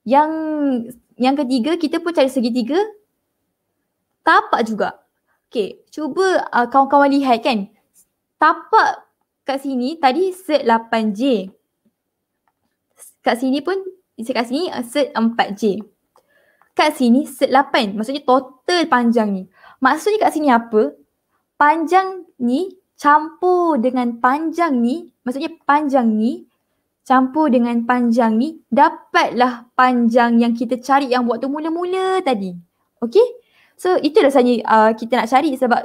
Yang yang ketiga, kita pun cari segitiga, tapak juga. Okay, cuba uh, kawan-kawan lihat kan. Tapak kat sini tadi set 8J. Kat sini pun saya uh, kat sini set 4J. Kat sini set 8. Maksudnya total panjang ni. Maksudnya kat sini apa? Panjang ni campur dengan panjang ni. Maksudnya panjang ni campur dengan panjang ni dapatlah panjang yang kita cari yang waktu mula-mula tadi. Okay? So itulah sahaja uh, kita nak cari sebab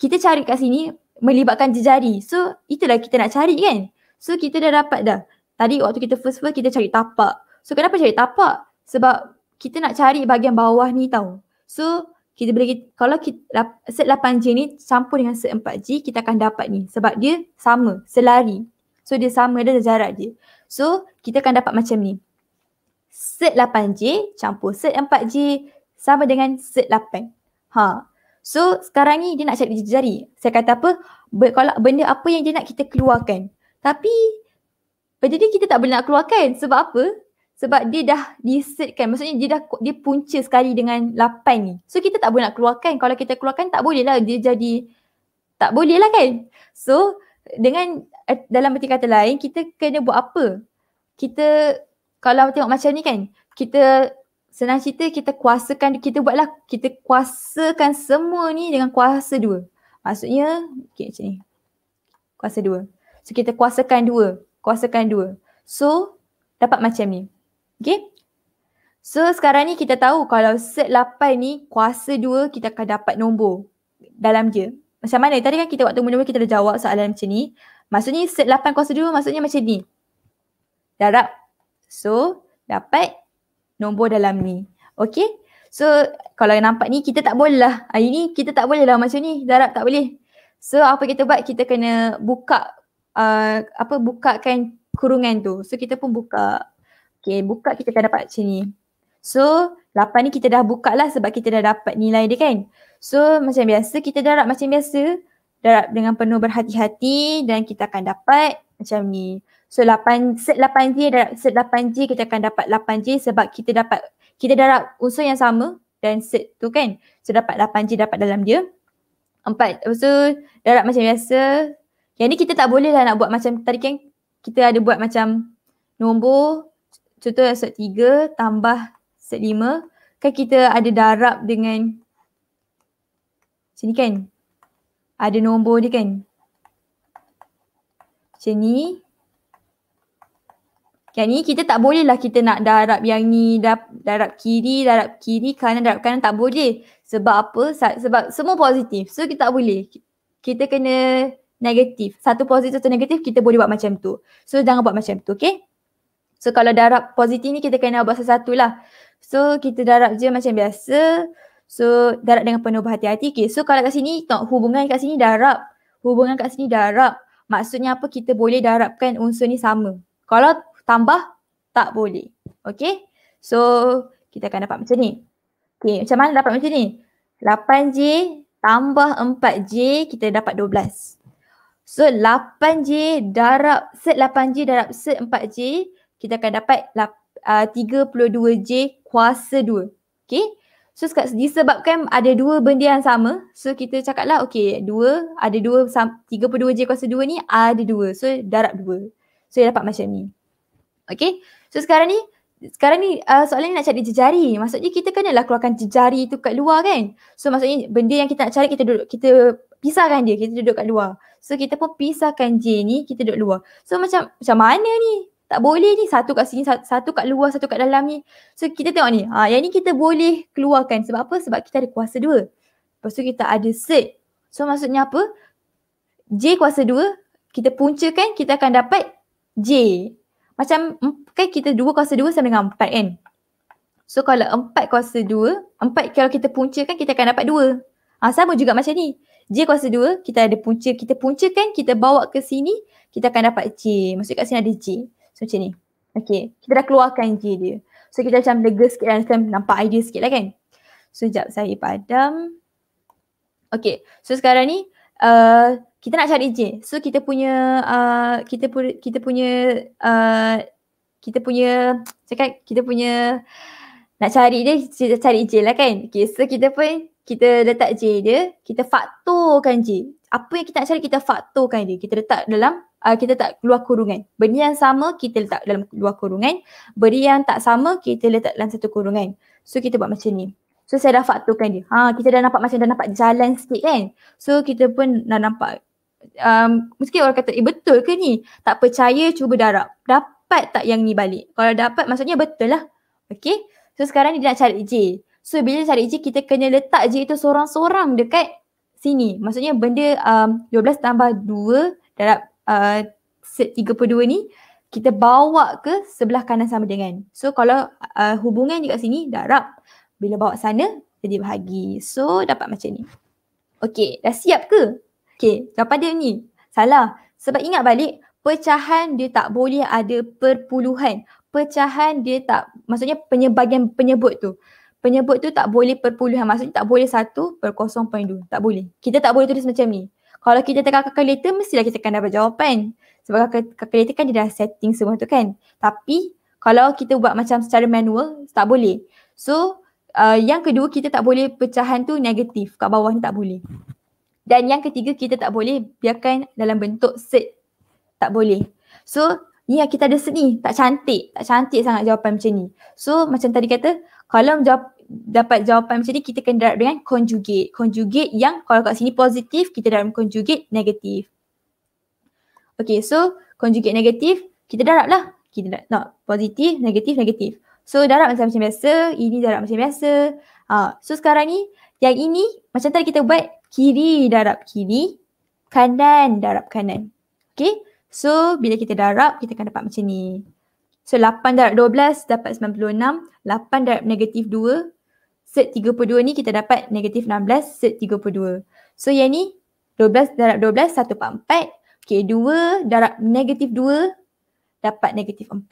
kita cari kat sini melibatkan jejari. So itulah kita nak cari kan? So kita dah dapat dah tadi waktu kita first first kita cari tapak. So kenapa cari tapak? Sebab kita nak cari bahagian bawah ni tau. So kita boleh kalau kita, set 8G ni campur dengan set 4G kita akan dapat ni sebab dia sama selari. So dia sama dia jarak dia. So kita akan dapat macam ni. Set 8G campur set 4G sama dengan set 8. Ha. So sekarang ni dia nak cari jari. Saya kata apa? kalau benda apa yang dia nak kita keluarkan. Tapi jadi kita tak boleh nak keluarkan sebab apa? Sebab dia dah disetkan. Maksudnya dia dah dia punca sekali dengan lapan ni. So kita tak boleh nak keluarkan. Kalau kita keluarkan tak boleh lah dia jadi tak boleh lah kan. So dengan eh, dalam erti kata lain kita kena buat apa? Kita kalau tengok macam ni kan kita senang cerita kita kuasakan kita buatlah kita kuasakan semua ni dengan kuasa dua. Maksudnya okay, macam ni. Kuasa dua. So kita kuasakan dua kuasakan dua. So dapat macam ni. Okay. So sekarang ni kita tahu kalau set 8 ni kuasa dua kita akan dapat nombor dalam dia. Macam mana tadi kan kita waktu mula kita dah jawab soalan macam ni. Maksudnya set 8 kuasa dua maksudnya macam ni. Darab. So dapat nombor dalam ni. Okay. So kalau nampak ni kita tak boleh lah. Hari kita tak boleh lah macam ni. Darab tak boleh. So apa kita buat kita kena buka uh, apa bukakan kurungan tu. So kita pun buka. Okay buka kita akan dapat macam ni. So 8 ni kita dah buka lah sebab kita dah dapat nilai dia kan. So macam biasa kita darab macam biasa. Darab dengan penuh berhati-hati dan kita akan dapat macam ni. So 8, set 8 j darab set 8G kita akan dapat 8 j sebab kita dapat kita darab unsur yang sama dan set tu kan. So dapat 8 j dapat dalam dia. Empat. So darab macam biasa yang ni kita tak boleh lah nak buat macam tadi kan kita ada buat macam nombor contoh set tiga tambah set lima kan kita ada darab dengan sini kan ada nombor dia kan macam ni yang ni kita tak boleh lah kita nak darab yang ni darab, darab kiri, darab kiri, kanan, darab kanan tak boleh. Sebab apa? Sebab semua positif. So kita tak boleh. Kita kena negatif. Satu positif satu negatif kita boleh buat macam tu. So jangan buat macam tu, okay? So kalau darab positif ni kita kena buat sesuatu lah. So kita darab je macam biasa. So darab dengan penuh berhati-hati. Okay, so kalau kat sini tengok hubungan kat sini darab. Hubungan kat sini darab. Maksudnya apa kita boleh darabkan unsur ni sama. Kalau tambah tak boleh. Okay? So kita akan dapat macam ni. Okay, macam mana dapat macam ni? 8J tambah 4J kita dapat 12. So 8J darab set 8J darab set 4J kita akan dapat 32J uh, kuasa 2. Okay. So disebabkan ada dua benda yang sama. So kita cakap lah okay dua ada dua 32J kuasa 2 ni ada dua. So darab 2. So dia dapat macam ni. Okay. So sekarang ni sekarang ni uh, soalan ni nak cari jejari. Maksudnya kita kenalah keluarkan jejari tu kat luar kan. So maksudnya benda yang kita nak cari kita duduk kita pisahkan dia kita duduk kat luar so kita pun pisahkan J ni kita duduk luar so macam macam mana ni tak boleh ni satu kat sini satu kat luar satu kat dalam ni so kita tengok ni ha, yang ni kita boleh keluarkan sebab apa sebab kita ada kuasa dua lepas tu kita ada set so maksudnya apa J kuasa dua kita puncakan kita akan dapat J macam kan kita dua kuasa dua sama dengan empat kan So kalau empat kuasa dua, empat kalau kita punca kita akan dapat dua. Ha, sama juga macam ni. J kuasa 2 kita ada punca, kita kan? kita bawa ke sini, kita akan dapat J. Maksudnya kat sini ada J. So macam ni. Okay. Kita dah keluarkan J dia. So kita macam lega sikit dan lah, macam nampak idea sikit lah kan. So sekejap saya padam. Okay. So sekarang ni uh, kita nak cari J. So kita punya uh, kita, pu- kita punya uh, kita punya cakap kita punya nak cari dia, kita cari J lah kan. Okay. So kita pun kita letak J dia, kita faktorkan J. Apa yang kita nak cari kita faktorkan dia. Kita letak dalam, uh, kita letak luar kurungan. Benda yang sama kita letak dalam luar kurungan. Benda yang tak sama kita letak dalam satu kurungan. So kita buat macam ni. So saya dah faktorkan dia. Ha, kita dah nampak macam dah nampak jalan sikit kan. So kita pun dah nampak. Um, mesti orang kata, eh betul ke ni? Tak percaya cuba darab. Dapat tak yang ni balik? Kalau dapat maksudnya betul lah. Okay. So sekarang dia nak cari J. So bila cari je kita kena letak je itu seorang-seorang dekat sini. Maksudnya benda um, 12 tambah 2 dalam set uh, 32 ni kita bawa ke sebelah kanan sama dengan. So kalau uh, hubungan dekat sini darab bila bawa sana jadi bahagi. So dapat macam ni. Okay dah siap ke? Okay jawapan dia ni salah. Sebab ingat balik pecahan dia tak boleh ada perpuluhan. Pecahan dia tak maksudnya penyebagian penyebut tu penyebut tu tak boleh perpuluhan maksudnya tak boleh satu per 0.2 tak boleh kita tak boleh tulis macam ni kalau kita tekan calculator mestilah kita akan dapat jawapan sebab calculator kan dia dah setting semua tu kan tapi kalau kita buat macam secara manual tak boleh so uh, yang kedua kita tak boleh pecahan tu negatif kat bawah ni tak boleh dan yang ketiga kita tak boleh biarkan dalam bentuk set tak boleh so ni yang kita ada set ni tak cantik tak cantik sangat jawapan macam ni so macam tadi kata kalau jawab, dapat jawapan macam ni kita kena darab dengan conjugate. Conjugate yang kalau kat sini positif kita darab conjugate negatif. Okay so conjugate negatif kita darab lah. Kita darab, no, positif, negatif, negatif. So darab macam macam biasa, ini darab macam biasa. Ha, so sekarang ni yang ini macam tadi kita buat kiri darab kiri, kanan darab kanan. Okay so bila kita darab kita akan dapat macam ni. So 8 darab 12 dapat 96, 8 darab negatif 2 set 32 ni kita dapat negatif 16 set 32. So yang ni 12 darab 12 144. Okay 2 darab negatif 2 dapat negatif 4.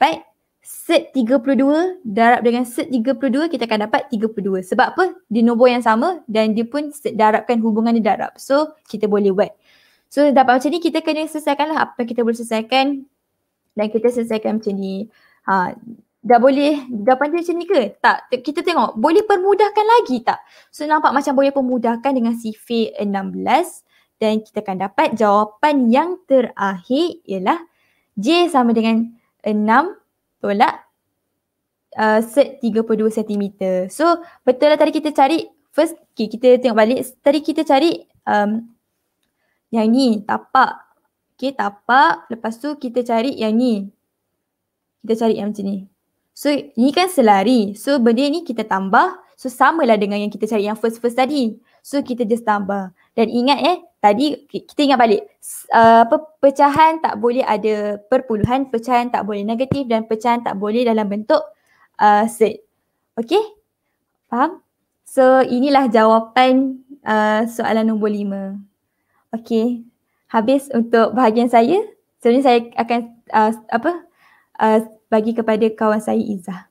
Set 32 darab dengan set 32 kita akan dapat 32. Sebab apa? Di nombor yang sama dan dia pun set darabkan hubungan dia darab. So kita boleh buat. So dapat macam ni kita kena selesaikanlah apa kita boleh selesaikan dan kita selesaikan macam ni. Ha, dah boleh dah pandai macam ni ke? Tak, kita tengok boleh permudahkan lagi tak? So nampak macam boleh permudahkan dengan sifir 16 dan kita akan dapat jawapan yang terakhir ialah J sama dengan 6 tolak uh, set 32 cm. So betul lah tadi kita cari first okay, kita tengok balik tadi kita cari um, yang ni tapak. Okay tapak lepas tu kita cari yang ni. Kita cari yang macam ni. So ini kan selari. So benda ni kita tambah. So samalah dengan yang kita cari yang first-first tadi. So kita just tambah. Dan ingat eh, tadi kita ingat balik. Uh, pecahan tak boleh ada perpuluhan, pecahan tak boleh negatif dan pecahan tak boleh dalam bentuk uh, set. Okay? Faham? So inilah jawapan uh, soalan nombor lima. Okay. Habis untuk bahagian saya. Sebenarnya saya akan uh, apa? Uh, bagi kepada kawan saya Izzah.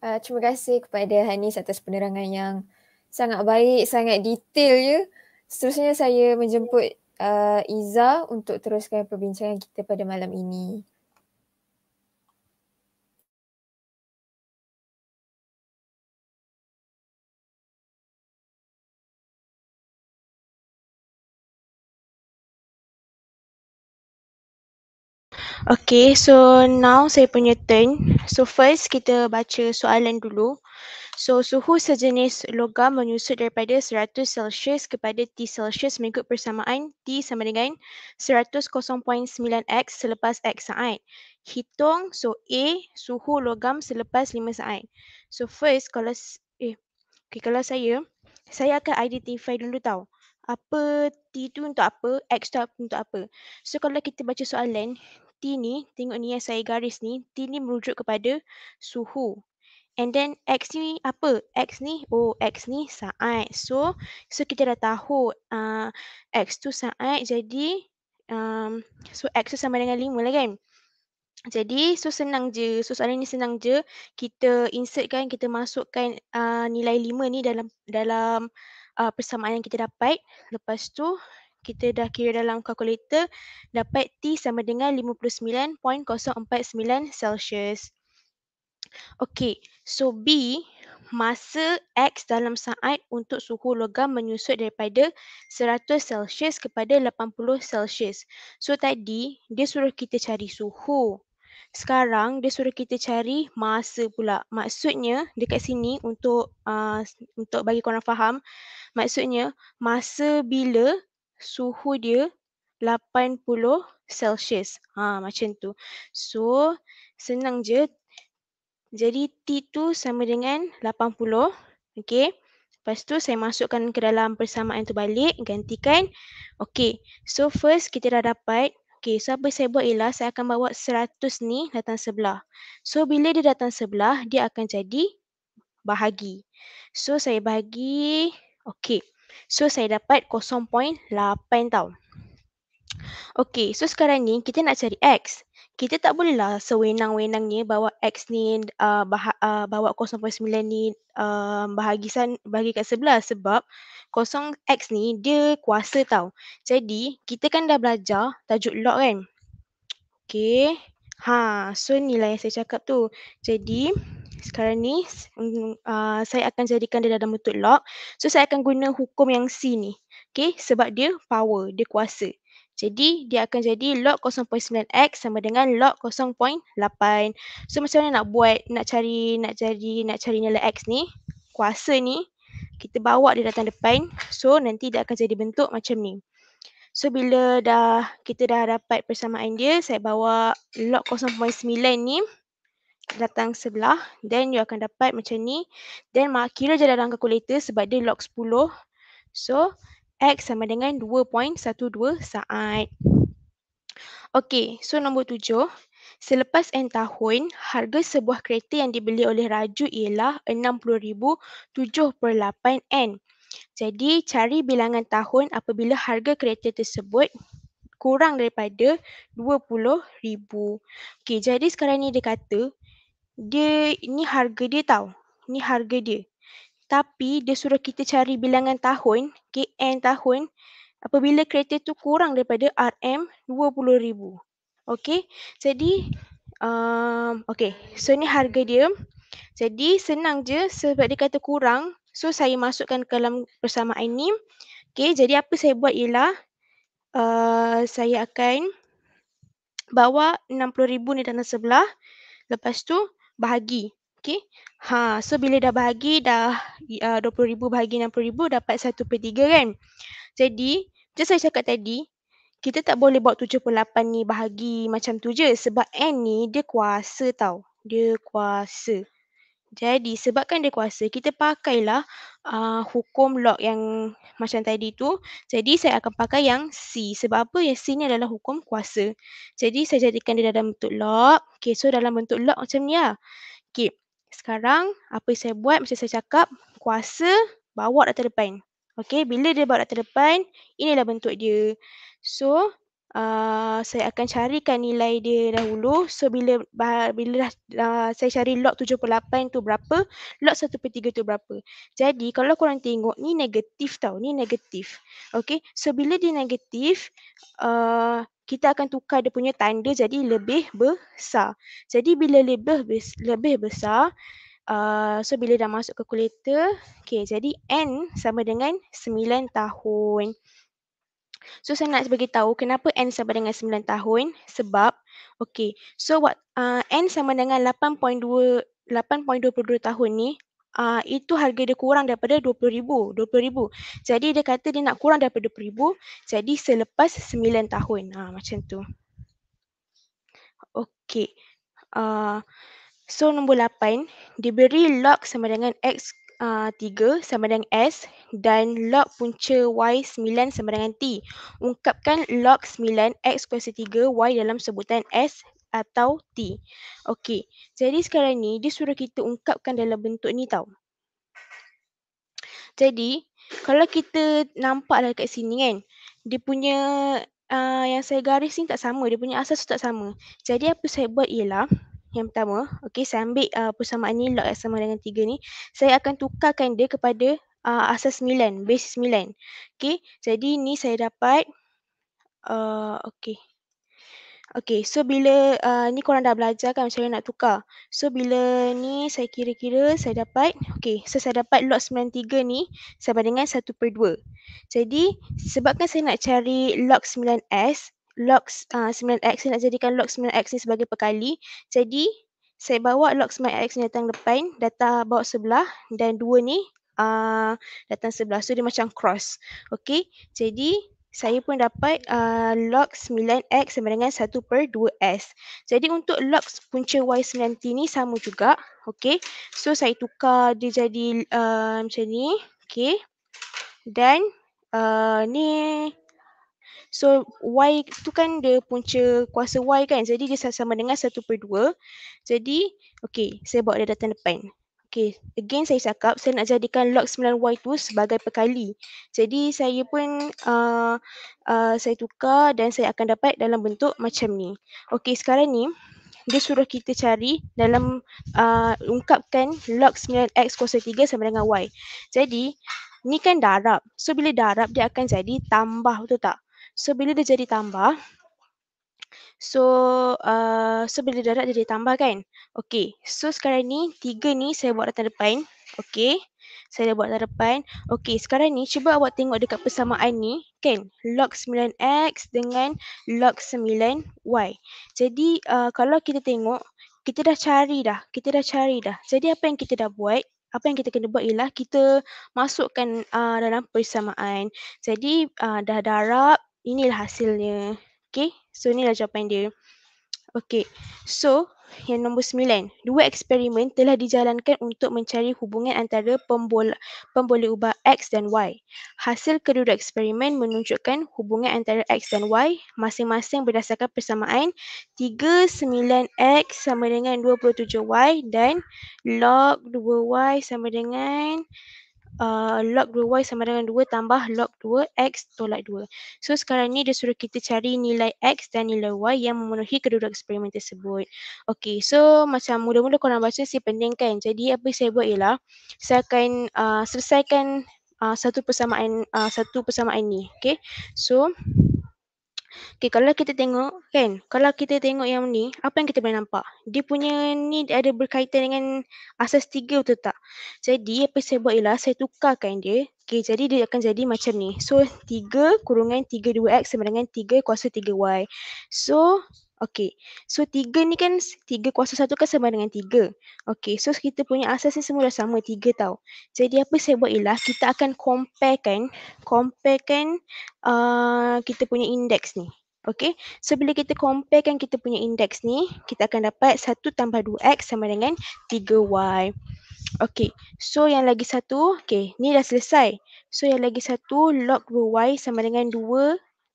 Uh, terima kasih kepada Hanis atas penerangan yang sangat baik, sangat detail ya. Seterusnya saya menjemput uh, ah, Iza untuk teruskan perbincangan kita pada malam ini. Okay, so now saya punya turn. So first kita baca soalan dulu. So suhu sejenis logam menyusut daripada 100 Celsius kepada T Celsius mengikut persamaan T sama dengan 100.9X selepas X saat. Hitung, so A, suhu logam selepas 5 saat. So first, kalau, eh, okay, kalau saya, saya akan identify dulu tau. Apa T tu untuk apa, X tu untuk apa. So kalau kita baca soalan, T ni, tengok ni yang eh, saya garis ni, T ni merujuk kepada suhu. And then X ni apa? X ni, oh X ni saat. So, so kita dah tahu uh, X tu saat jadi, um, so X tu sama dengan lima lah kan? Jadi so senang je, so soalan ni senang je kita insert kan kita masukkan uh, nilai lima ni dalam dalam uh, persamaan yang kita dapat. Lepas tu kita dah kira dalam kalkulator dapat T sama dengan 59.049 Celsius. Okey, so B, masa X dalam saat untuk suhu logam menyusut daripada 100 Celsius kepada 80 Celsius. So tadi, dia suruh kita cari suhu. Sekarang, dia suruh kita cari masa pula. Maksudnya, dekat sini untuk uh, untuk bagi korang faham, maksudnya masa bila suhu dia 80 Celsius. Ha macam tu. So senang je. Jadi T tu sama dengan 80. Okey. Lepas tu saya masukkan ke dalam persamaan tu balik, gantikan. Okey. So first kita dah dapat Okay, so apa saya buat ialah saya akan bawa 100 ni datang sebelah. So, bila dia datang sebelah, dia akan jadi bahagi. So, saya bagi, okay. So saya dapat 0.8 tau. Okay, so sekarang ni kita nak cari x. Kita tak bolehlah sewenang-wenangnya bawa x ni uh, bah- uh, bawa 0.9 ni uh, bahagi san bahagi kat sebelah sebab kosong x ni dia kuasa tau. Jadi, kita kan dah belajar tajuk log kan. Okay, Ha, so nilai yang saya cakap tu. Jadi, sekarang ni uh, saya akan jadikan dia dalam bentuk log. So saya akan guna hukum yang C ni. Okay sebab dia power, dia kuasa. Jadi dia akan jadi log 0.9x sama dengan log 0.8. So macam mana nak buat, nak cari, nak cari, nak cari nilai x ni. Kuasa ni kita bawa dia datang depan. So nanti dia akan jadi bentuk macam ni. So bila dah kita dah dapat persamaan dia, saya bawa log 0.9 ni datang sebelah then you akan dapat macam ni then mark kira je dalam kalkulator sebab dia log 10 so x sama dengan 2.12 saat Okey, so nombor tujuh. Selepas N tahun, harga sebuah kereta yang dibeli oleh Raju ialah RM60,007 N. Jadi, cari bilangan tahun apabila harga kereta tersebut kurang daripada RM20,000. Okey, jadi sekarang ni dia kata dia ni harga dia tau. Ni harga dia. Tapi dia suruh kita cari bilangan tahun, KN tahun apabila kereta tu kurang daripada RM20,000. Okay, jadi um, okay, so ni harga dia. Jadi senang je sebab dia kata kurang. So saya masukkan ke dalam persamaan ni. Okay, jadi apa saya buat ialah uh, saya akan bawa RM60,000 ni dalam sebelah. Lepas tu bahagi. Okay. Ha, so bila dah bahagi dah RM20,000 uh, bahagi rm ribu dapat 1 per 3 kan. Jadi macam saya cakap tadi, kita tak boleh buat 78 ni bahagi macam tu je sebab N ni dia kuasa tau. Dia kuasa. Jadi sebabkan dia kuasa, kita pakailah uh, hukum log yang macam tadi tu. Jadi saya akan pakai yang C. Sebab apa? Yang C ni adalah hukum kuasa. Jadi saya jadikan dia dalam bentuk log. Okay, so dalam bentuk log macam ni lah. Okay, sekarang apa yang saya buat macam saya cakap, kuasa bawa data depan. Okay, bila dia bawa data depan, inilah bentuk dia. So, uh, saya akan carikan nilai dia dahulu. So bila bah, bila uh, saya cari log 78 tu berapa, log 1 per 3 tu berapa. Jadi kalau korang tengok ni negatif tau, ni negatif. Okay, so bila dia negatif, uh, kita akan tukar dia punya tanda jadi lebih besar. Jadi bila lebih lebih besar, Uh, so bila dah masuk kalkulator, okay, jadi N sama dengan 9 tahun. So saya nak bagi tahu kenapa n sama dengan 9 tahun sebab okey. So what uh, n sama dengan 8.2 8.22 tahun ni uh, itu harga dia kurang daripada 20,000, 20,000. Jadi dia kata dia nak kurang daripada 20,000 jadi selepas 9 tahun. Ha uh, macam tu. Okey. Uh, so nombor 8 diberi log sama dengan x uh, 3 sama dengan S dan log punca Y 9 sama dengan T. Ungkapkan log 9 X kuasa 3 Y dalam sebutan S atau T. Okey, jadi sekarang ni dia suruh kita ungkapkan dalam bentuk ni tau. Jadi, kalau kita nampak lah kat sini kan, dia punya uh, yang saya garis ni tak sama, dia punya asas tu tak sama. Jadi apa saya buat ialah, yang pertama, okey saya ambil uh, persamaan ni log sama dengan 3 ni, saya akan tukarkan dia kepada uh, asas 9, base 9. Okey, jadi ni saya dapat uh, okey. Okey, so bila uh, ni korang dah belajar kan macam mana nak tukar. So bila ni saya kira-kira saya dapat, okay, so saya dapat log 93 ni sama dengan 1 per 2. Jadi sebabkan saya nak cari log 9S, log uh, 9x nak jadikan log 9x ni sebagai perkali. Jadi saya bawa log 9x ni datang depan, data bawa sebelah dan dua ni uh, datang sebelah. So dia macam cross. Okay. Jadi saya pun dapat uh, ah, log 9x sama dengan 1 per 2s. Jadi untuk log punca y 9t ni sama juga. Okay. So saya tukar dia jadi uh, macam ni. Okay. Dan uh, ni So Y tu kan dia punca kuasa Y kan. Jadi dia sama dengan 1 per 2. Jadi okay saya bawa dia datang depan. Okay again saya cakap saya nak jadikan log 9Y tu sebagai perkali. Jadi saya pun uh, uh, saya tukar dan saya akan dapat dalam bentuk macam ni. Okay sekarang ni dia suruh kita cari dalam uh, ungkapkan log 9x kuasa 3 sama dengan y. Jadi, ni kan darab. So, bila darab dia akan jadi tambah, betul tak? So bila dia jadi tambah So uh, so bila darat jadi tambah kan Okay so sekarang ni tiga ni saya buat datang depan Okay saya dah buat datang depan Okay sekarang ni cuba awak tengok dekat persamaan ni kan Log 9x dengan log 9y Jadi uh, kalau kita tengok kita dah cari dah Kita dah cari dah Jadi apa yang kita dah buat apa yang kita kena buat ialah kita masukkan uh, dalam persamaan. Jadi uh, dah darab, inilah hasilnya. Okay, so inilah jawapan dia. Okay, so yang nombor sembilan. Dua eksperimen telah dijalankan untuk mencari hubungan antara pembola, pembola ubah X dan Y. Hasil kedua eksperimen menunjukkan hubungan antara X dan Y masing-masing berdasarkan persamaan 39X sama dengan 27Y dan log 2Y sama dengan Uh, log 2y sama dengan 2 tambah log 2x tolak 2. So sekarang ni dia suruh kita cari nilai x dan nilai y yang memenuhi kedua-dua eksperimen tersebut. Okay, so macam mula-mula korang baca si pending kan. Jadi apa saya buat ialah saya akan uh, selesaikan uh, satu persamaan uh, satu persamaan ni. Okay, so Okay, kalau kita tengok kan, kalau kita tengok yang ni, apa yang kita boleh nampak? Dia punya ni ada berkaitan dengan asas tiga betul tak? Jadi apa saya buat ialah saya tukarkan dia. Okay, jadi dia akan jadi macam ni. So, tiga kurungan tiga dua X sama dengan tiga kuasa tiga Y. So, Okey, so tiga ni kan tiga kuasa satu kan sama dengan tiga. Okey, so kita punya asas ni semua dah sama tiga tau. Jadi apa saya buat ialah kita akan compare kan, compare kan uh, kita punya indeks ni. Okey, so bila kita compare kan kita punya indeks ni, kita akan dapat satu tambah dua x sama dengan tiga y Okey, so yang lagi satu, okey, ni dah selesai. So yang lagi satu, log 2y sama dengan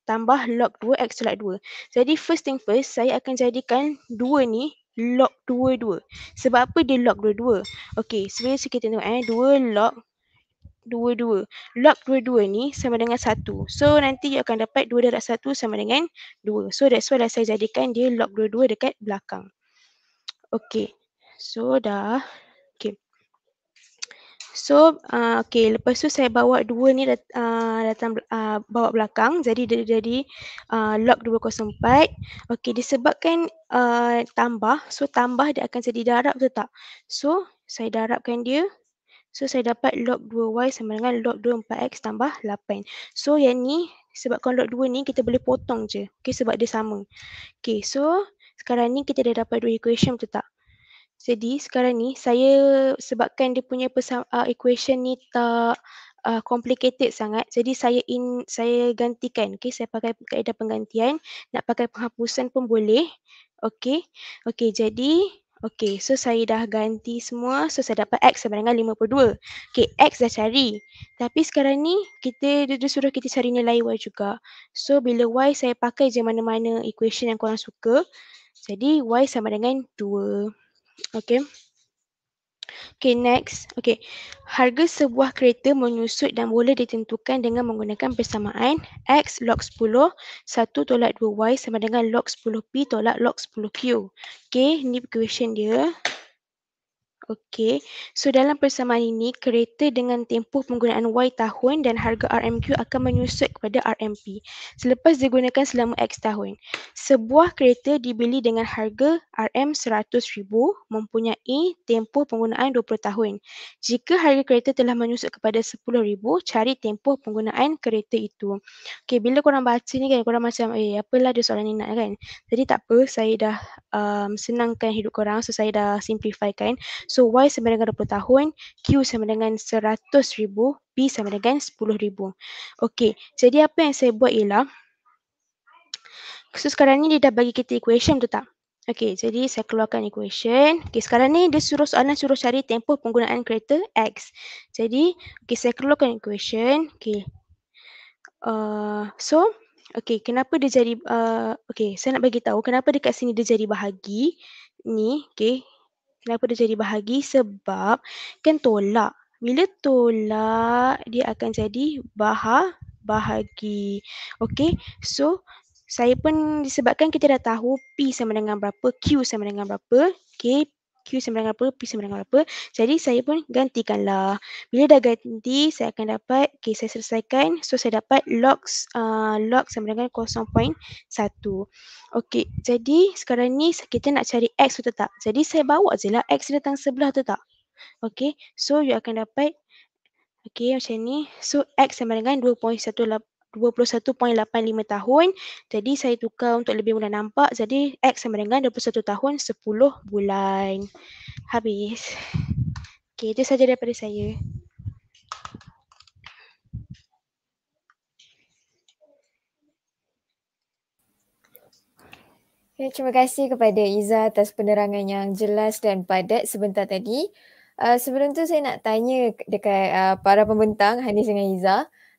tambah log 2x solat 2. Jadi first thing first, saya akan jadikan dua ni log 2-2. Sebab apa dia log 2-2? Okey, sebenarnya so kita tengok eh. 2 log 2-2. Log 2-2 ni sama dengan 1. So nanti you akan dapat 2 darat 1 sama dengan 2. So that's why lah saya jadikan dia log 2-2 dekat belakang. Okey, so dah So uh, okay lepas tu saya bawa dua ni dat- uh, datang uh, bawa belakang jadi dia jadi uh, log 204. Okay disebabkan uh, tambah so tambah dia akan jadi darab betul tak? So saya darabkan dia. So saya dapat log 2y sama dengan log 24x tambah 8. So yang ni sebab kalau log 2 ni kita boleh potong je. Okay sebab dia sama. Okay so sekarang ni kita dah dapat dua equation tu tak? Jadi sekarang ni saya sebabkan dia punya pesan, uh, equation ni tak uh, complicated sangat. Jadi saya in saya gantikan. okay? saya pakai kaedah penggantian. Nak pakai penghapusan pun boleh. okay? Okay, jadi okay. so saya dah ganti semua. So saya dapat x sama dengan 52. Okay, x dah cari. Tapi sekarang ni kita dia, dia suruh kita cari nilai y juga. So bila y saya pakai je mana-mana equation yang korang suka. Jadi y sama dengan 2. Okay. Okay, next. Okay. Harga sebuah kereta menyusut dan boleh ditentukan dengan menggunakan persamaan X log 10, 1 tolak 2Y sama dengan log 10P tolak log 10Q. Okay, ni equation dia. Okey, so dalam persamaan ini, kereta dengan tempoh penggunaan Y tahun dan harga RMQ akan menyusut kepada RMP selepas digunakan selama X tahun. Sebuah kereta dibeli dengan harga RM100,000 mempunyai tempoh penggunaan 20 tahun. Jika harga kereta telah menyusut kepada RM10,000, cari tempoh penggunaan kereta itu. Okey, bila korang baca ni kan, korang macam, eh, apalah dia soalan ni nak kan? Jadi tak apa, saya dah um, senangkan hidup korang, so saya dah simplifykan. So, So Y sama dengan 20 tahun, Q sama dengan 100 ribu, B sama dengan 10 ribu. Okay, jadi apa yang saya buat ialah, so sekarang ni dia dah bagi kita equation betul tak? Okay, jadi saya keluarkan equation. Okay, sekarang ni dia suruh soalan suruh cari tempoh penggunaan kereta X. Jadi, okay, saya keluarkan equation. Okay, Uh, so, okay, kenapa dia jadi, uh, okey saya nak bagi tahu kenapa dekat sini dia jadi bahagi ni. okay? Kenapa dia jadi bahagi? Sebab kan tolak. Bila tolak, dia akan jadi baha bahagi. Okay, so saya pun disebabkan kita dah tahu P sama dengan berapa, Q sama dengan berapa. Okay, Q sembilan apa, P sembilan apa. Jadi saya pun gantikanlah. Bila dah ganti, saya akan dapat, okay, saya selesaikan. So, saya dapat log, uh, log sama dengan 0.1. Okay, jadi sekarang ni kita nak cari X atau tak. Jadi saya bawa je lah X datang sebelah tu tak. Okay, so you akan dapat Okay, macam ni. So, X sama dengan 2.18 21.85 tahun. Jadi saya tukar untuk lebih mudah nampak. Jadi X sama dengan 21 tahun 10 bulan. Habis. Okay, itu saja daripada saya. Okay, terima kasih kepada Iza atas penerangan yang jelas dan padat sebentar tadi. Uh, sebelum tu saya nak tanya dekat uh, para pembentang Hanis dengan Iza.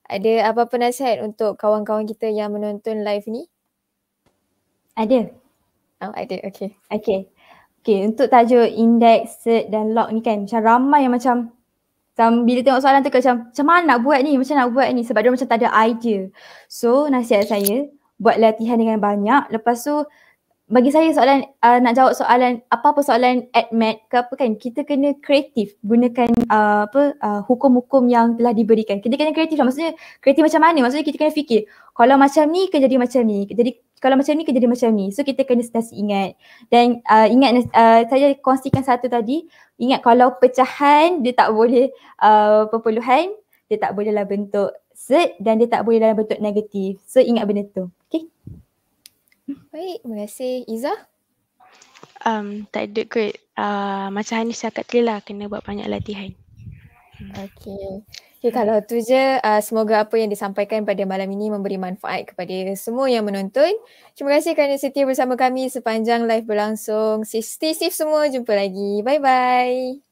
Ada apa-apa nasihat untuk kawan-kawan kita yang menonton live ni? Ada. Oh, ada. Okay. Okay. Okay, untuk tajuk index, cert dan log ni kan macam ramai yang macam macam bila tengok soalan tu macam macam mana nak buat ni, macam nak buat ni sebab dia macam tak ada idea. So, nasihat saya buat latihan dengan banyak. Lepas tu bagi saya soalan uh, nak jawab soalan apa-apa soalan admit ke apa kan kita kena kreatif gunakan uh, apa uh, hukum-hukum yang telah diberikan kita kena kreatif lah. maksudnya kreatif macam mana maksudnya kita kena fikir kalau macam ni ke jadi macam ni jadi kalau macam ni ke jadi macam ni so kita kena sentiasa ingat dan uh, ingat uh, saya kongsikan satu tadi ingat kalau pecahan dia tak boleh uh, perpuluhan dia tak bolehlah bentuk set dan dia tak boleh dalam bentuk negatif so ingat benda tu Baik, terima kasih. Iza? Um, tak ada kot. Uh, macam Hanis cakap tadi lah, kena buat banyak latihan. Okay. Okay, kalau tu je, uh, semoga apa yang disampaikan pada malam ini memberi manfaat kepada semua yang menonton. Terima kasih kerana setia bersama kami sepanjang live berlangsung. Stay safe semua. Jumpa lagi. Bye-bye.